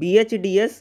B H D S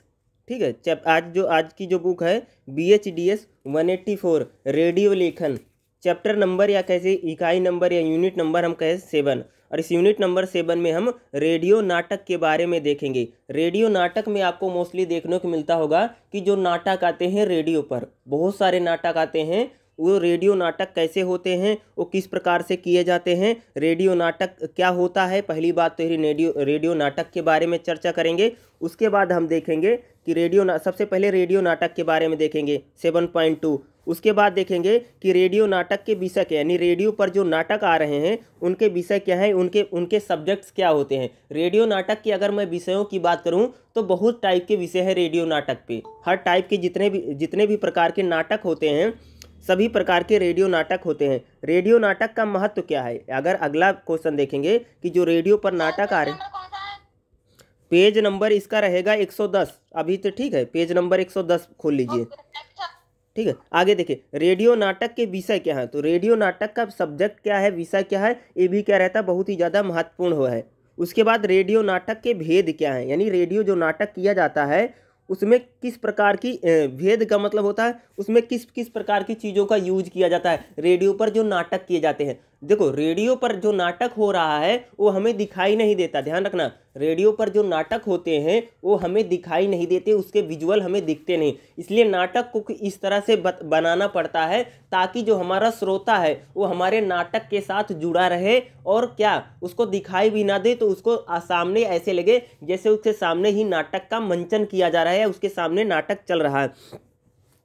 ठीक है chap आज जो आज की जो बुक है B H D S one eighty four radio लेखन चैप्टर नंबर या कैसे इकाई नंबर या यूनिट नंबर हम कहें सेवन और इस यूनिट नंबर सेवन में हम रेडियो नाटक के बारे में देखेंगे रेडियो नाटक में आपको मोस्टली देखने को मिलता होगा कि जो नाटक आते हैं रेडियो पर बहुत सारे नाटक आते हैं वो रेडियो नाटक कैसे होते हैं वो किस प्रकार से किए जाते हैं रेडियो नाटक क्या होता है पहली बात तो रेडियो रेडियो नाटक के बारे में चर्चा करेंगे उसके बाद हम देखेंगे कि रेडियो ना सबसे पहले रेडियो नाटक के बारे में देखेंगे सेवन पॉइंट टू उसके बाद देखेंगे कि रेडियो नाटक के विषय क्या यानी रेडियो पर जो नाटक आ रहे हैं उनके विषय क्या हैं उनके उनके सब्जेक्ट्स क्या होते हैं रेडियो नाटक की अगर मैं विषयों की बात करूं तो बहुत टाइप के विषय है रेडियो नाटक पे हर टाइप के जितने भी जितने भी प्रकार के नाटक होते हैं सभी प्रकार के रेडियो नाटक होते हैं रेडियो नाटक का महत्व क्या है अगर अगला क्वेश्चन देखेंगे कि जो रेडियो पर नाटक आ रहे पेज नंबर इसका रहेगा 110 अभी तो ठीक है पेज नंबर 110 खोल लीजिए ठीक है आगे देखिए रेडियो नाटक के विषय क्या है तो रेडियो नाटक का सब्जेक्ट क्या है विषय क्या है ये भी क्या रहता है बहुत ही ज़्यादा महत्वपूर्ण हो है उसके बाद रेडियो नाटक के भेद क्या है यानी रेडियो जो नाटक किया जाता है उसमें किस प्रकार की भेद का मतलब होता है उसमें किस किस प्रकार की चीज़ों का यूज किया जाता है रेडियो पर जो नाटक किए जाते हैं देखो रेडियो पर जो नाटक हो रहा है वो हमें दिखाई नहीं देता ध्यान रखना रेडियो पर जो नाटक होते हैं वो हमें दिखाई नहीं देते उसके विजुअल हमें दिखते नहीं इसलिए नाटक को इस तरह से बनाना पड़ता है ताकि जो हमारा श्रोता है वो हमारे नाटक के साथ जुड़ा रहे और क्या उसको दिखाई भी ना दे तो उसको सामने ऐसे लगे जैसे उसके सामने ही नाटक का मंचन किया जा रहा है उसके सामने नाटक चल रहा है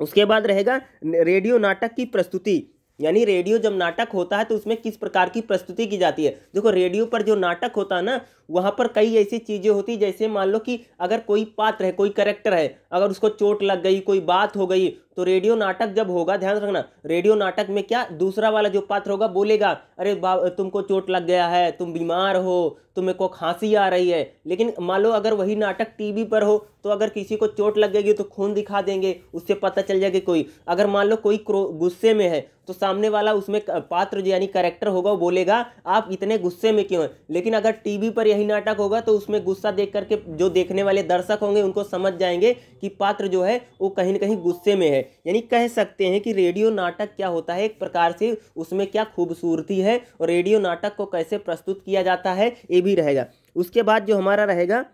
उसके बाद रहेगा रेडियो नाटक की प्रस्तुति यानी रेडियो जब नाटक होता है तो उसमें किस प्रकार की प्रस्तुति की जाती है देखो रेडियो पर जो नाटक होता है ना वहाँ पर कई ऐसी चीज़ें होती जैसे मान लो कि अगर कोई पात्र है कोई करेक्टर है अगर उसको चोट लग गई कोई बात हो गई तो रेडियो नाटक जब होगा ध्यान रखना रेडियो नाटक में क्या दूसरा वाला जो पात्र होगा बोलेगा अरे तुमको चोट लग गया है तुम बीमार हो तुम्हें को खांसी आ रही है लेकिन मान लो अगर वही नाटक टीवी पर हो तो अगर किसी को चोट लगेगी तो खून दिखा देंगे उससे पता चल जाएगा कोई अगर मान लो कोई गुस्से में है तो सामने वाला उसमें पात्र यानी करेक्टर होगा वो बोलेगा आप इतने गुस्से में क्यों हैं लेकिन अगर टीवी पर यही नाटक होगा तो उसमें गुस्सा देख करके जो देखने वाले दर्शक होंगे उनको समझ जाएंगे कि पात्र जो है वो कहीं ना कहीं गुस्से में है यानी कह सकते हैं कि रेडियो नाटक क्या होता है एक प्रकार से उसमें क्या खूबसूरती है और रेडियो नाटक को कैसे प्रस्तुत किया जाता है ये भी रहेगा उसके बाद जो हमारा रहेगा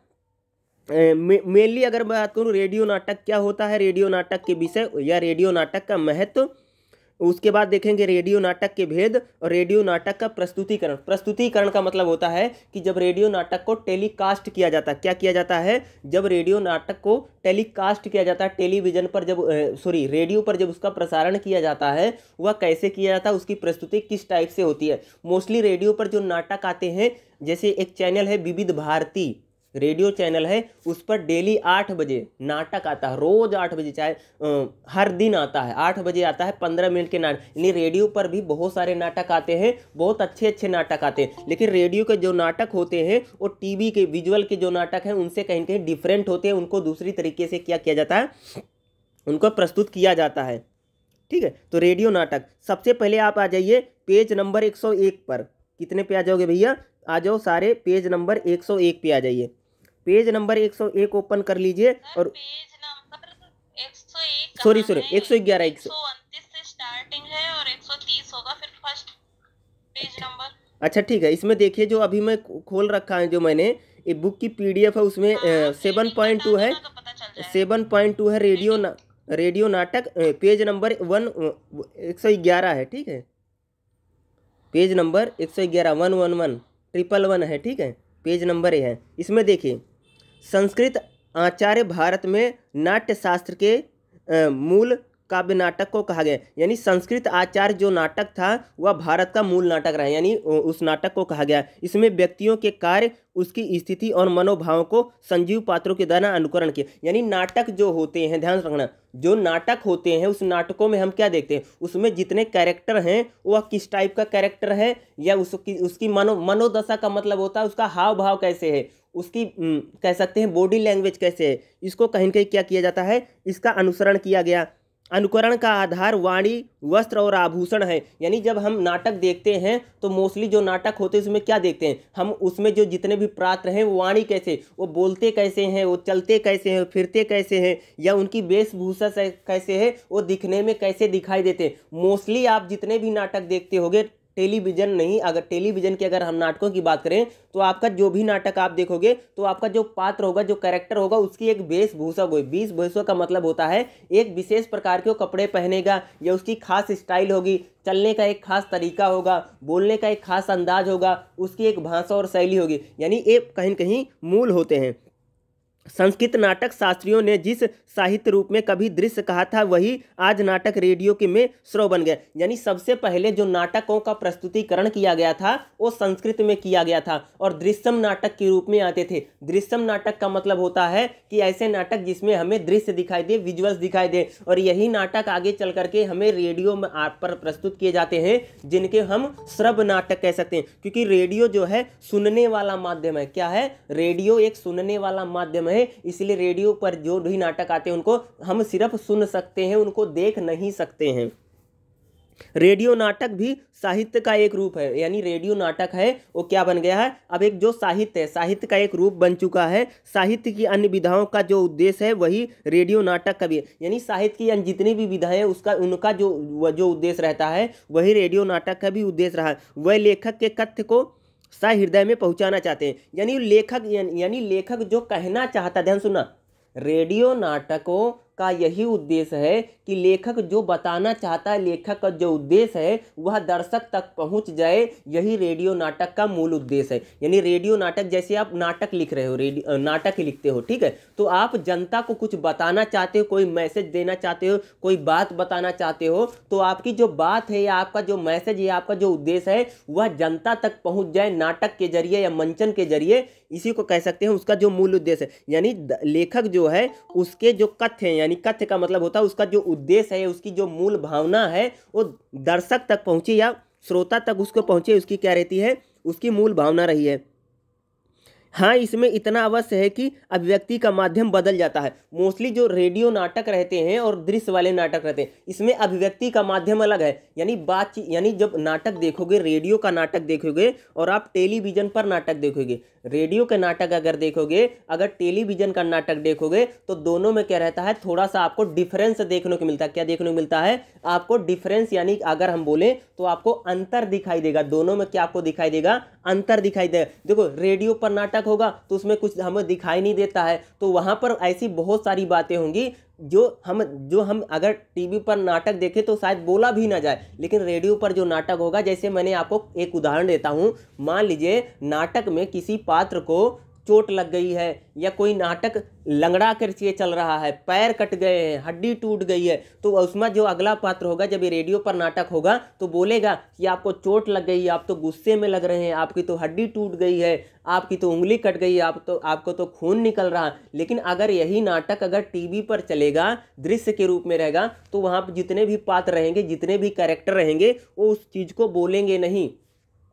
मेनली अगर बात करूँ रेडियो नाटक क्या होता है रेडियो नाटक के विषय या रेडियो नाटक का महत्व तो उसके बाद देखेंगे रेडियो नाटक के भेद और रेडियो नाटक का प्रस्तुतिकरण प्रस्तुतिकरण का मतलब होता है कि जब रेडियो नाटक को टेलीकास्ट किया जाता है क्या किया जाता है जब रेडियो नाटक को टेलीकास्ट किया जाता है टेलीविजन पर जब सॉरी रेडियो पर जब उसका प्रसारण किया जाता है वह कैसे किया जाता है उसकी प्रस्तुति किस टाइप से होती है मोस्टली रेडियो पर जो नाटक आते हैं जैसे एक चैनल है विविध भारती रेडियो चैनल है उस पर डेली आठ बजे नाटक आता है रोज़ आठ बजे चाहे हर दिन आता है आठ बजे आता है पंद्रह मिनट के नाटक यानी रेडियो पर भी बहुत सारे नाटक आते हैं बहुत अच्छे अच्छे नाटक आते हैं लेकिन रेडियो के जो नाटक होते हैं वो टीवी के विजुअल के जो नाटक हैं उनसे कहीं कहीं डिफरेंट होते हैं उनको दूसरी तरीके से क्या किया जाता है उनको प्रस्तुत किया जाता है ठीक है तो रेडियो नाटक सबसे पहले आप आ जाइए पेज नंबर एक सौ एक पर कितने पे आ जाओगे भैया आ जाओ सारे पेज नंबर 101 पे आ जाइए पेज नंबर 101 ओपन कर लीजिए और सॉरी सॉरी एक सौ ग्यारह एक सौ और अच्छा ठीक है इसमें देखिए जो अभी मैं खोल रखा है जो मैंने ये बुक की पीडीएफ है उसमें सेवन पॉइंट टू है सेवन पॉइंट टू है रेडियो ना रेडियो नाटक पेज नंबर वन एक सौ ग्यारह है ठीक है पेज नंबर एक सौ ग्यारह one one one triple one है ठीक है पेज नंबर ए है इसमें देखिए संस्कृत आचार्य भारत में नाट्यशास्त्र के मूल काव्य नाटक को कहा गया यानी संस्कृत आचार्य जो नाटक था वह भारत का मूल नाटक रहा यानी उस नाटक को कहा गया इसमें व्यक्तियों के कार्य उसकी स्थिति और मनोभाव को संजीव पात्रों के द्वारा अनुकरण किया यानी नाटक जो होते हैं ध्यान रखना जो नाटक होते हैं उस नाटकों में हम क्या देखते हैं उसमें जितने कैरेक्टर हैं वह किस टाइप का कैरेक्टर है या उसकी उसकी मनो मनोदशा का मतलब होता है उसका हाव भाव कैसे है उसकी कह सकते हैं बॉडी लैंग्वेज कैसे है इसको कहीं कहीं क्या किया जाता है इसका अनुसरण किया गया अनुकरण का आधार वाणी वस्त्र और आभूषण है यानी जब हम नाटक देखते हैं तो मोस्टली जो नाटक होते हैं उसमें क्या देखते हैं हम उसमें जो जितने भी पात्र हैं वो वाणी कैसे वो बोलते कैसे हैं वो चलते कैसे हैं फिरते कैसे हैं या उनकी वेशभूषा कैसे है वो दिखने में कैसे दिखाई देते हैं मोस्टली आप जितने भी नाटक देखते होगे टेलीविज़न नहीं अगर टेलीविज़न की अगर हम नाटकों की बात करें तो आपका जो भी नाटक आप देखोगे तो आपका जो पात्र होगा जो कैरेक्टर होगा उसकी एक वेशभूषा होगी बीस भूषा का मतलब होता है एक विशेष प्रकार के कपड़े पहनेगा या उसकी खास स्टाइल होगी चलने का एक खास तरीका होगा बोलने का एक खास अंदाज होगा उसकी एक भाषा और शैली होगी यानी ये कहीं कहीं मूल होते हैं संस्कृत नाटक शास्त्रियों ने जिस साहित्य रूप में कभी दृश्य कहा था वही आज नाटक रेडियो के में श्रव बन गया यानी सबसे पहले जो नाटकों का प्रस्तुतिकरण किया गया था वो संस्कृत में किया गया था और दृश्यम नाटक के रूप में आते थे दृश्यम नाटक का मतलब होता है कि ऐसे नाटक जिसमें हमें दृश्य दिखाई दे विजुअल्स दिखाई दे और यही नाटक आगे चल करके हमें रेडियो में पर प्रस्तुत किए जाते हैं जिनके हम श्रव नाटक कह सकते हैं क्योंकि रेडियो जो है सुनने वाला माध्यम है क्या है रेडियो एक सुनने वाला माध्यम है हैं इसलिए रेडियो पर जो भी नाटक आते हैं उनको हम सिर्फ सुन सकते हैं उनको देख नहीं सकते हैं रेडियो नाटक भी साहित्य का एक रूप है यानी रेडियो नाटक है वो क्या बन गया है अब एक जो साहित्य है साहित्य का एक रूप बन चुका है साहित्य की अन्य विधाओं का जो उद्देश्य है वही रेडियो नाटक का भी यानी साहित्य की अन्य जितनी भी विधाएं उसका उनका जो जो उद्देश्य रहता है वही रेडियो नाटक का भी उद्देश्य रहा है वह लेखक के कथ्य को सा हृदय में पहुंचाना चाहते हैं यानी लेखक यानी लेखक जो कहना चाहता ध्यान सुनना रेडियो नाटकों का यही उद्देश्य है कि लेखक जो बताना चाहता है लेखक का जो उद्देश्य है वह दर्शक तक पहुंच जाए यही रेडियो नाटक का मूल उद्देश्य है यानी रेडियो नाटक जैसे आप नाटक लिख रहे हो रेडियो नाटक ही लिखते हो ठीक है तो आप जनता को कुछ बताना चाहते हो कोई मैसेज देना चाहते हो कोई बात बताना चाहते हो तो आपकी जो बात है या आपका जो मैसेज या आपका जो उद्देश्य है वह जनता तक पहुँच जाए नाटक के जरिए या मंचन के जरिए इसी को कह सकते हैं उसका जो मूल उद्देश्य है यानी लेखक जो है उसके जो कथ्य हैं यानी कथ्य का मतलब होता है उसका जो उद्देश्य है उसकी जो मूल भावना है वो दर्शक तक पहुँचे या श्रोता तक उसको पहुँचे उसकी क्या रहती है उसकी मूल भावना रही है हाँ इसमें इतना अवश्य है कि अभिव्यक्ति का माध्यम बदल जाता है मोस्टली जो रेडियो नाटक रहते हैं और दृश्य वाले नाटक रहते हैं इसमें अभिव्यक्ति का माध्यम अलग है यानी बातचीत यानी जब नाटक देखोगे रेडियो का नाटक देखोगे और आप टेलीविज़न पर नाटक देखोगे रेडियो के नाटक अगर देखोगे अगर टेलीविज़न का नाटक देखोगे तो दोनों में क्या रहता है थोड़ा सा आपको डिफरेंस देखने को मिलता है क्या देखने को मिलता है आपको डिफरेंस यानी अगर हम बोलें तो आपको अंतर दिखाई देगा दोनों में क्या आपको दिखाई देगा अंतर दिखाई दे देखो रेडियो पर नाटक होगा तो उसमें कुछ हमें दिखाई नहीं देता है तो वहाँ पर ऐसी बहुत सारी बातें होंगी जो हम जो हम अगर टीवी पर नाटक देखें तो शायद बोला भी ना जाए लेकिन रेडियो पर जो नाटक होगा जैसे मैंने आपको एक उदाहरण देता हूँ मान लीजिए नाटक में किसी पात्र को चोट लग गई है या कोई नाटक लंगड़ा कर चल रहा है पैर कट गए हैं हड्डी टूट गई है तो उसमें जो अगला पात्र होगा जब ये रेडियो पर नाटक होगा तो बोलेगा कि आपको चोट लग गई आप तो गुस्से में लग रहे हैं आपकी तो हड्डी टूट गई है आपकी तो उंगली कट गई आप तो आपको तो खून निकल रहा लेकिन अगर यही नाटक अगर टी पर चलेगा दृश्य के रूप में रहेगा तो वहाँ पर जितने भी पात्र रहेंगे जितने भी कैरेक्टर रहेंगे वो उस चीज़ को बोलेंगे नहीं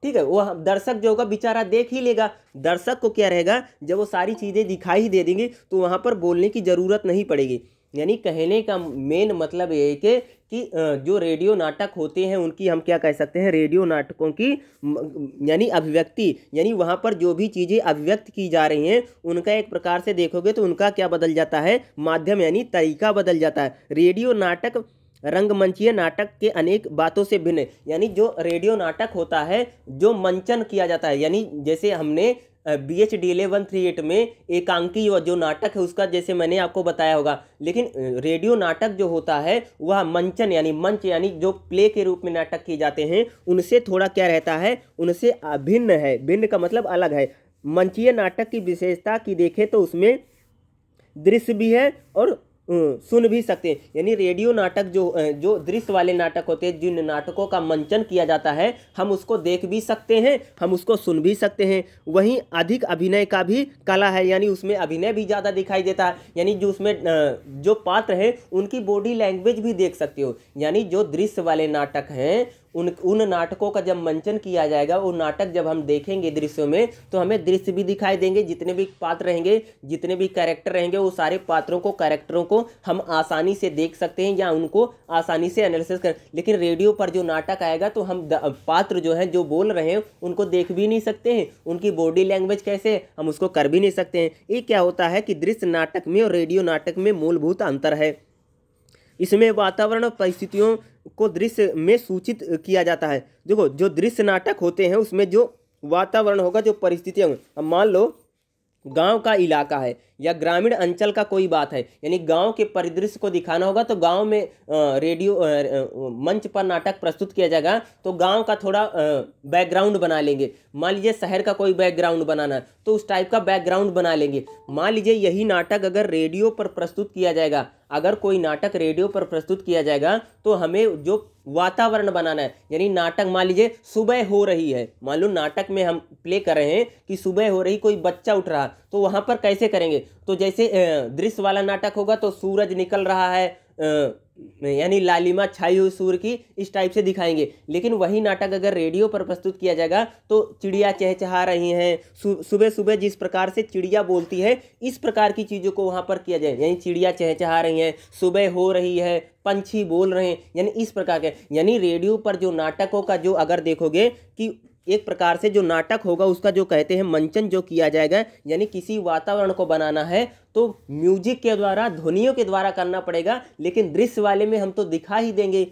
ठीक है वो दर्शक जो होगा बेचारा देख ही लेगा दर्शक को क्या रहेगा जब वो सारी चीज़ें दिखाई ही दे देंगे तो वहाँ पर बोलने की ज़रूरत नहीं पड़ेगी यानी कहने का मेन मतलब ये है कि कि जो रेडियो नाटक होते हैं उनकी हम क्या कह सकते हैं रेडियो नाटकों की यानी अभिव्यक्ति यानी वहाँ पर जो भी चीज़ें अभिव्यक्त की जा रही हैं उनका एक प्रकार से देखोगे तो उनका क्या बदल जाता है माध्यम यानी तरीका बदल जाता है रेडियो नाटक रंगमंचीय नाटक के अनेक बातों से भिन्न यानी जो रेडियो नाटक होता है जो मंचन किया जाता है यानी जैसे हमने B H D eleven three eight में एकांकी जो नाटक है उसका जैसे मैंने आपको बताया होगा लेकिन रेडियो नाटक जो होता है वह मंचन यानी मंच यानी जो प्ले के रूप में नाटक किए जाते हैं उनसे थोड़ा क्या रहता है उनसे भिन्न है भिन्न का मतलब अलग है मंचीय नाटक की विशेषता की देखें तो उसमें दृश्य भी है और हम्म, सुन भी सकते हैं यानी रेडियो नाटक जो जो दृश्य वाले नाटक होते हैं जिन नाटकों का मंचन किया जाता है हम उसको देख भी सकते हैं हम उसको सुन भी सकते हैं वहीं अधिक अभिनय का भी कला है यानी उसमें अभिनय भी ज़्यादा दिखाई देता है यानी जो उसमें जो पात्र हैं उनकी बॉडी लैंग्वेज भी देख सकते हो यानी जो दृश्य वाले नाटक हैं उन उन नाटकों का जब मंचन किया जाएगा वो नाटक जब हम देखेंगे दृश्यों में तो हमें दृश्य भी दिखाई देंगे जितने भी पात्र रहेंगे जितने भी कैरेक्टर रहेंगे वो सारे पात्रों को कैरेक्टरों को हम आसानी से देख सकते हैं या उनको आसानी से एनालिसिस कर लेकिन रेडियो पर जो नाटक आएगा तो हम पात्र जो हैं जो बोल रहे हैं उनको देख भी नहीं सकते हैं उनकी बॉडी लैंग्वेज कैसे है हम उसको कर भी नहीं सकते हैं ये क्या होता है कि दृश्य नाटक में और रेडियो नाटक में मूलभूत अंतर है इसमें वातावरण और परिस्थितियों को दृश्य में सूचित किया जाता है देखो जो दृश्य नाटक होते हैं उसमें जो वातावरण होगा जो परिस्थितियाँ होंगी अब मान लो गांव का इलाका है या ग्रामीण अंचल का कोई बात है यानी गांव के परिदृश्य को दिखाना होगा तो गांव में रेडियो मंच पर नाटक प्रस्तुत किया जाएगा तो गांव का थोड़ा बैकग्राउंड बना लेंगे मान लीजिए शहर का कोई बैकग्राउंड बनाना तो उस टाइप का बैकग्राउंड बना लेंगे मान लीजिए यही नाटक अगर रेडियो पर प्रस्तुत किया जाएगा अगर कोई नाटक रेडियो पर प्रस्तुत किया जाएगा तो हमें जो वातावरण बनाना है यानी नाटक मान लीजिए सुबह हो रही है मान लो नाटक में हम प्ले कर रहे हैं कि सुबह हो रही कोई बच्चा उठ रहा तो वहाँ पर कैसे करेंगे तो जैसे दृश्य वाला नाटक होगा तो सूरज निकल रहा है यानी लालिमा छाई हुई सूर की इस टाइप से दिखाएंगे लेकिन वही नाटक अगर रेडियो पर प्रस्तुत किया जाएगा तो चिड़िया चहचहा रही हैं सुबह सुबह जिस प्रकार से चिड़िया बोलती है इस प्रकार की चीज़ों को वहाँ पर किया जाए यानी चिड़िया चहचहा रही हैं सुबह हो रही है पंछी बोल रहे हैं यानी इस प्रकार के यानी रेडियो पर जो नाटकों का जो अगर देखोगे कि एक प्रकार से जो नाटक होगा उसका जो कहते हैं मंचन जो किया जाएगा यानी किसी वातावरण को बनाना है तो म्यूजिक के द्वारा ध्वनियों के द्वारा करना पड़ेगा लेकिन दृश्य वाले में हम तो दिखा ही देंगे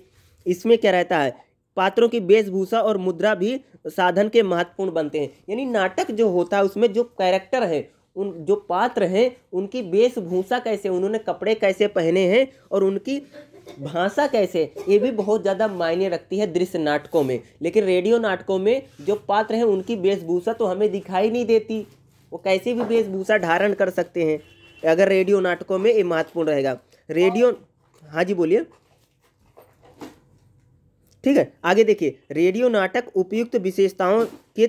इसमें क्या रहता है पात्रों की वेशभूषा और मुद्रा भी साधन के महत्वपूर्ण बनते हैं यानी नाटक जो होता है उसमें जो कैरेक्टर है उन जो पात्र हैं उनकी वेशभूषा कैसे उन्होंने कपड़े कैसे पहने हैं और उनकी भाषा कैसे ये भी बहुत ज़्यादा मायने रखती है दृश्य नाटकों में लेकिन रेडियो नाटकों में जो पात्र हैं उनकी वेशभूषा तो हमें दिखाई नहीं देती वो कैसे भी वेशभूषा धारण कर सकते हैं अगर रेडियो नाटकों में ये महत्वपूर्ण रहेगा रेडियो हाँ जी बोलिए ठीक है आगे देखिए रेडियो नाटक उपयुक्त विशेषताओं के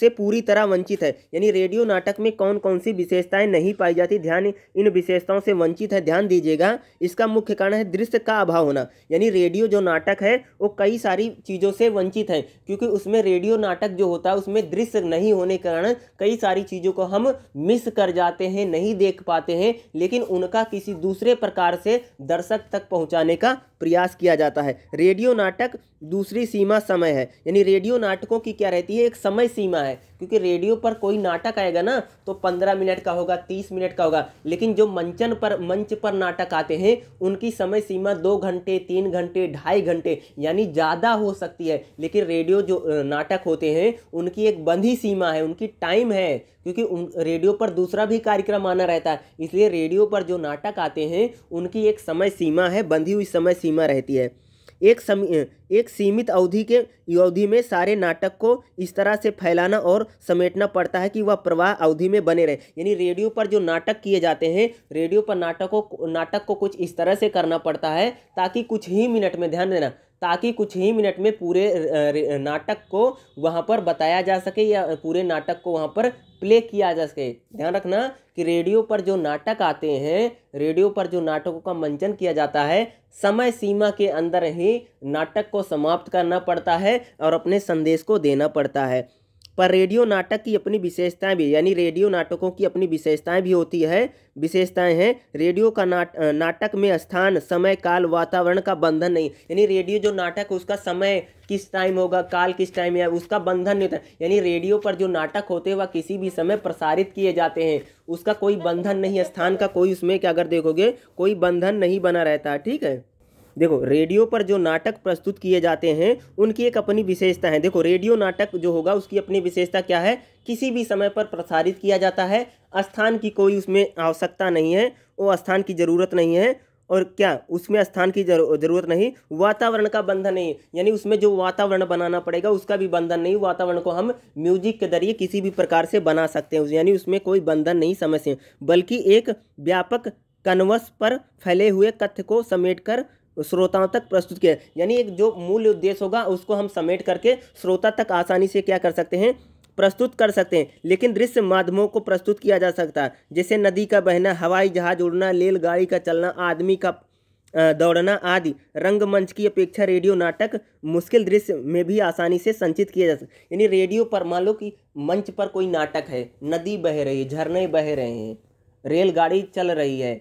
से पूरी तरह वंचित है यानी रेडियो नाटक में कौन कौन सी विशेषताएं नहीं पाई जाती ध्यान इन विशेषताओं से वंचित है ध्यान दीजिएगा इसका मुख्य कारण है दृश्य का अभाव होना यानी रेडियो जो नाटक है वो कई सारी चीज़ों से वंचित है क्योंकि उसमें रेडियो नाटक जो होता है उसमें दृश्य नहीं होने के कारण कई सारी चीज़ों को हम मिस कर जाते हैं नहीं देख पाते हैं लेकिन उनका किसी दूसरे प्रकार से दर्शक तक पहुँचाने का प्रयास किया जाता है रेडियो नाटक दूसरी सीमा समय है यानी रेडियो नाटकों की क्या रहती है एक समय सीमा सुनना है क्योंकि रेडियो पर कोई नाटक आएगा ना तो पंद्रह मिनट का होगा तीस मिनट का होगा लेकिन जो मंचन पर मंच पर नाटक आते हैं उनकी समय सीमा दो घंटे तीन घंटे ढाई घंटे यानी ज़्यादा हो सकती है लेकिन रेडियो जो नाटक होते हैं उनकी एक बंधी सीमा है उनकी टाइम है क्योंकि उन रेडियो पर दूसरा भी कार्यक्रम आना रहता है इसलिए रेडियो पर जो नाटक आते हैं उनकी एक समय सीमा है बंधी हुई समय सीमा रहती है एक सम एक सीमित अवधि के अवधि में सारे नाटक को इस तरह से फैलाना और समेटना पड़ता है कि वह प्रवाह अवधि में बने रहे यानी रेडियो पर जो नाटक किए जाते हैं रेडियो पर नाटकों नाटक को कुछ इस तरह से करना पड़ता है ताकि कुछ ही मिनट में ध्यान देना ताकि कुछ ही मिनट में पूरे नाटक को वहाँ पर बताया जा सके या पूरे नाटक को वहाँ पर प्ले किया जा सके ध्यान रखना कि रेडियो पर जो नाटक आते हैं रेडियो पर जो नाटकों का मंचन किया जाता है समय सीमा के अंदर ही नाटक को समाप्त करना पड़ता है और अपने संदेश को देना पड़ता है पर रेडियो नाटक की अपनी विशेषताएं भी यानी रेडियो नाटकों की अपनी विशेषताएं भी होती है विशेषताएं हैं रेडियो का नाट नाटक में स्थान समय काल वातावरण का बंधन नहीं यानी रेडियो जो नाटक उसका समय किस टाइम होगा काल किस टाइम है उसका बंधन नहीं होता यानी रेडियो पर जो नाटक होते हैं वह किसी भी समय प्रसारित किए जाते हैं उसका कोई बंधन नहीं स्थान का कोई उसमें क्या अगर देखोगे कोई बंधन नहीं बना रहता ठीक है देखो रेडियो पर जो नाटक प्रस्तुत किए जाते हैं उनकी एक अपनी विशेषता है देखो रेडियो नाटक जो होगा उसकी अपनी विशेषता क्या है किसी भी समय पर प्रसारित किया जाता है स्थान की कोई उसमें आवश्यकता नहीं है वो स्थान की ज़रूरत नहीं है और क्या उसमें स्थान की जरूरत नहीं वातावरण का बंधन नहीं यानी उसमें जो वातावरण बनाना पड़ेगा उसका भी बंधन नहीं वातावरण को हम म्यूजिक के जरिए किसी भी प्रकार से बना सकते हैं यानी उसमें कोई बंधन नहीं समझते बल्कि एक व्यापक कन्वस पर फैले हुए कथ्य को समेटकर श्रोताओं तक प्रस्तुत किया यानी एक जो मूल उद्देश्य होगा उसको हम समेट करके श्रोता तक आसानी से क्या कर सकते हैं प्रस्तुत कर सकते हैं लेकिन दृश्य माध्यमों को प्रस्तुत किया जा सकता है जैसे नदी का बहना हवाई जहाज उड़ना रेलगाड़ी का चलना आदमी का दौड़ना आदि रंगमंच की अपेक्षा रेडियो नाटक मुश्किल दृश्य में भी आसानी से संचित किया जा सकता यानी रेडियो पर मान लो कि मंच पर कोई नाटक है नदी बह रही है झरने बह रहे हैं रेलगाड़ी चल रही है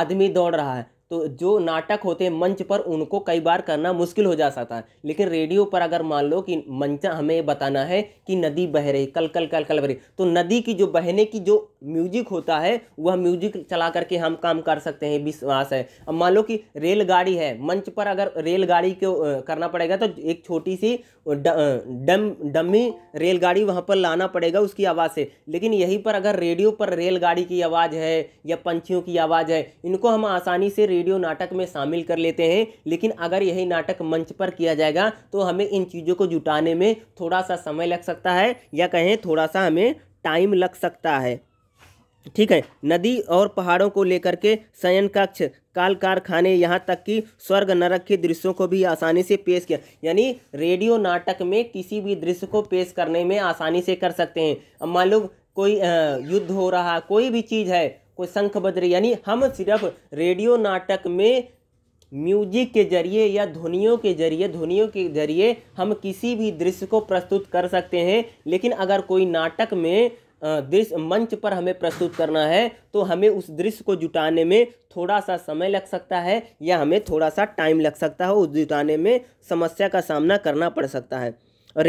आदमी दौड़ रहा है तो जो नाटक होते हैं मंच पर उनको कई बार करना मुश्किल हो जा सकता है लेकिन रेडियो पर अगर मान लो कि मंच हमें बताना है कि नदी बह रही कल कल कल कल बह रही तो नदी की जो बहने की जो म्यूजिक होता है वह म्यूजिक चला करके हम काम कर सकते हैं विश्वास है अब मान लो कि रेलगाड़ी है मंच पर अगर रेलगाड़ी को करना पड़ेगा तो एक छोटी सी डम डमी रेलगाड़ी वहाँ पर लाना पड़ेगा उसकी आवाज़ से लेकिन यहीं पर अगर रेडियो पर रेलगाड़ी की आवाज़ है या पंछियों की आवाज़ है इनको हम आसानी से रेडियो नाटक में शामिल कर लेते हैं लेकिन अगर यही नाटक मंच पर किया जाएगा तो हमें इन चीज़ों को जुटाने में थोड़ा सा समय लग सकता है या कहें थोड़ा सा हमें टाइम लग सकता है ठीक है नदी और पहाड़ों को लेकर के शयन कक्ष काल कारखाने यहाँ तक कि स्वर्ग नरक के दृश्यों को भी आसानी से पेश किया यानी रेडियो नाटक में किसी भी दृश्य को पेश करने में आसानी से कर सकते हैं अब मान लो कोई युद्ध हो रहा कोई भी चीज़ है कोई शंख बज यानी हम सिर्फ रेडियो नाटक में म्यूजिक के जरिए या ध्वनियों के जरिए ध्वनियों के जरिए हम किसी भी दृश्य को प्रस्तुत कर सकते हैं लेकिन अगर कोई नाटक में दृश्य मंच पर हमें प्रस्तुत करना है तो हमें उस दृश्य को जुटाने में थोड़ा सा समय लग सकता है या हमें थोड़ा सा टाइम लग सकता है उस जुटाने में समस्या का सामना करना पड़ सकता है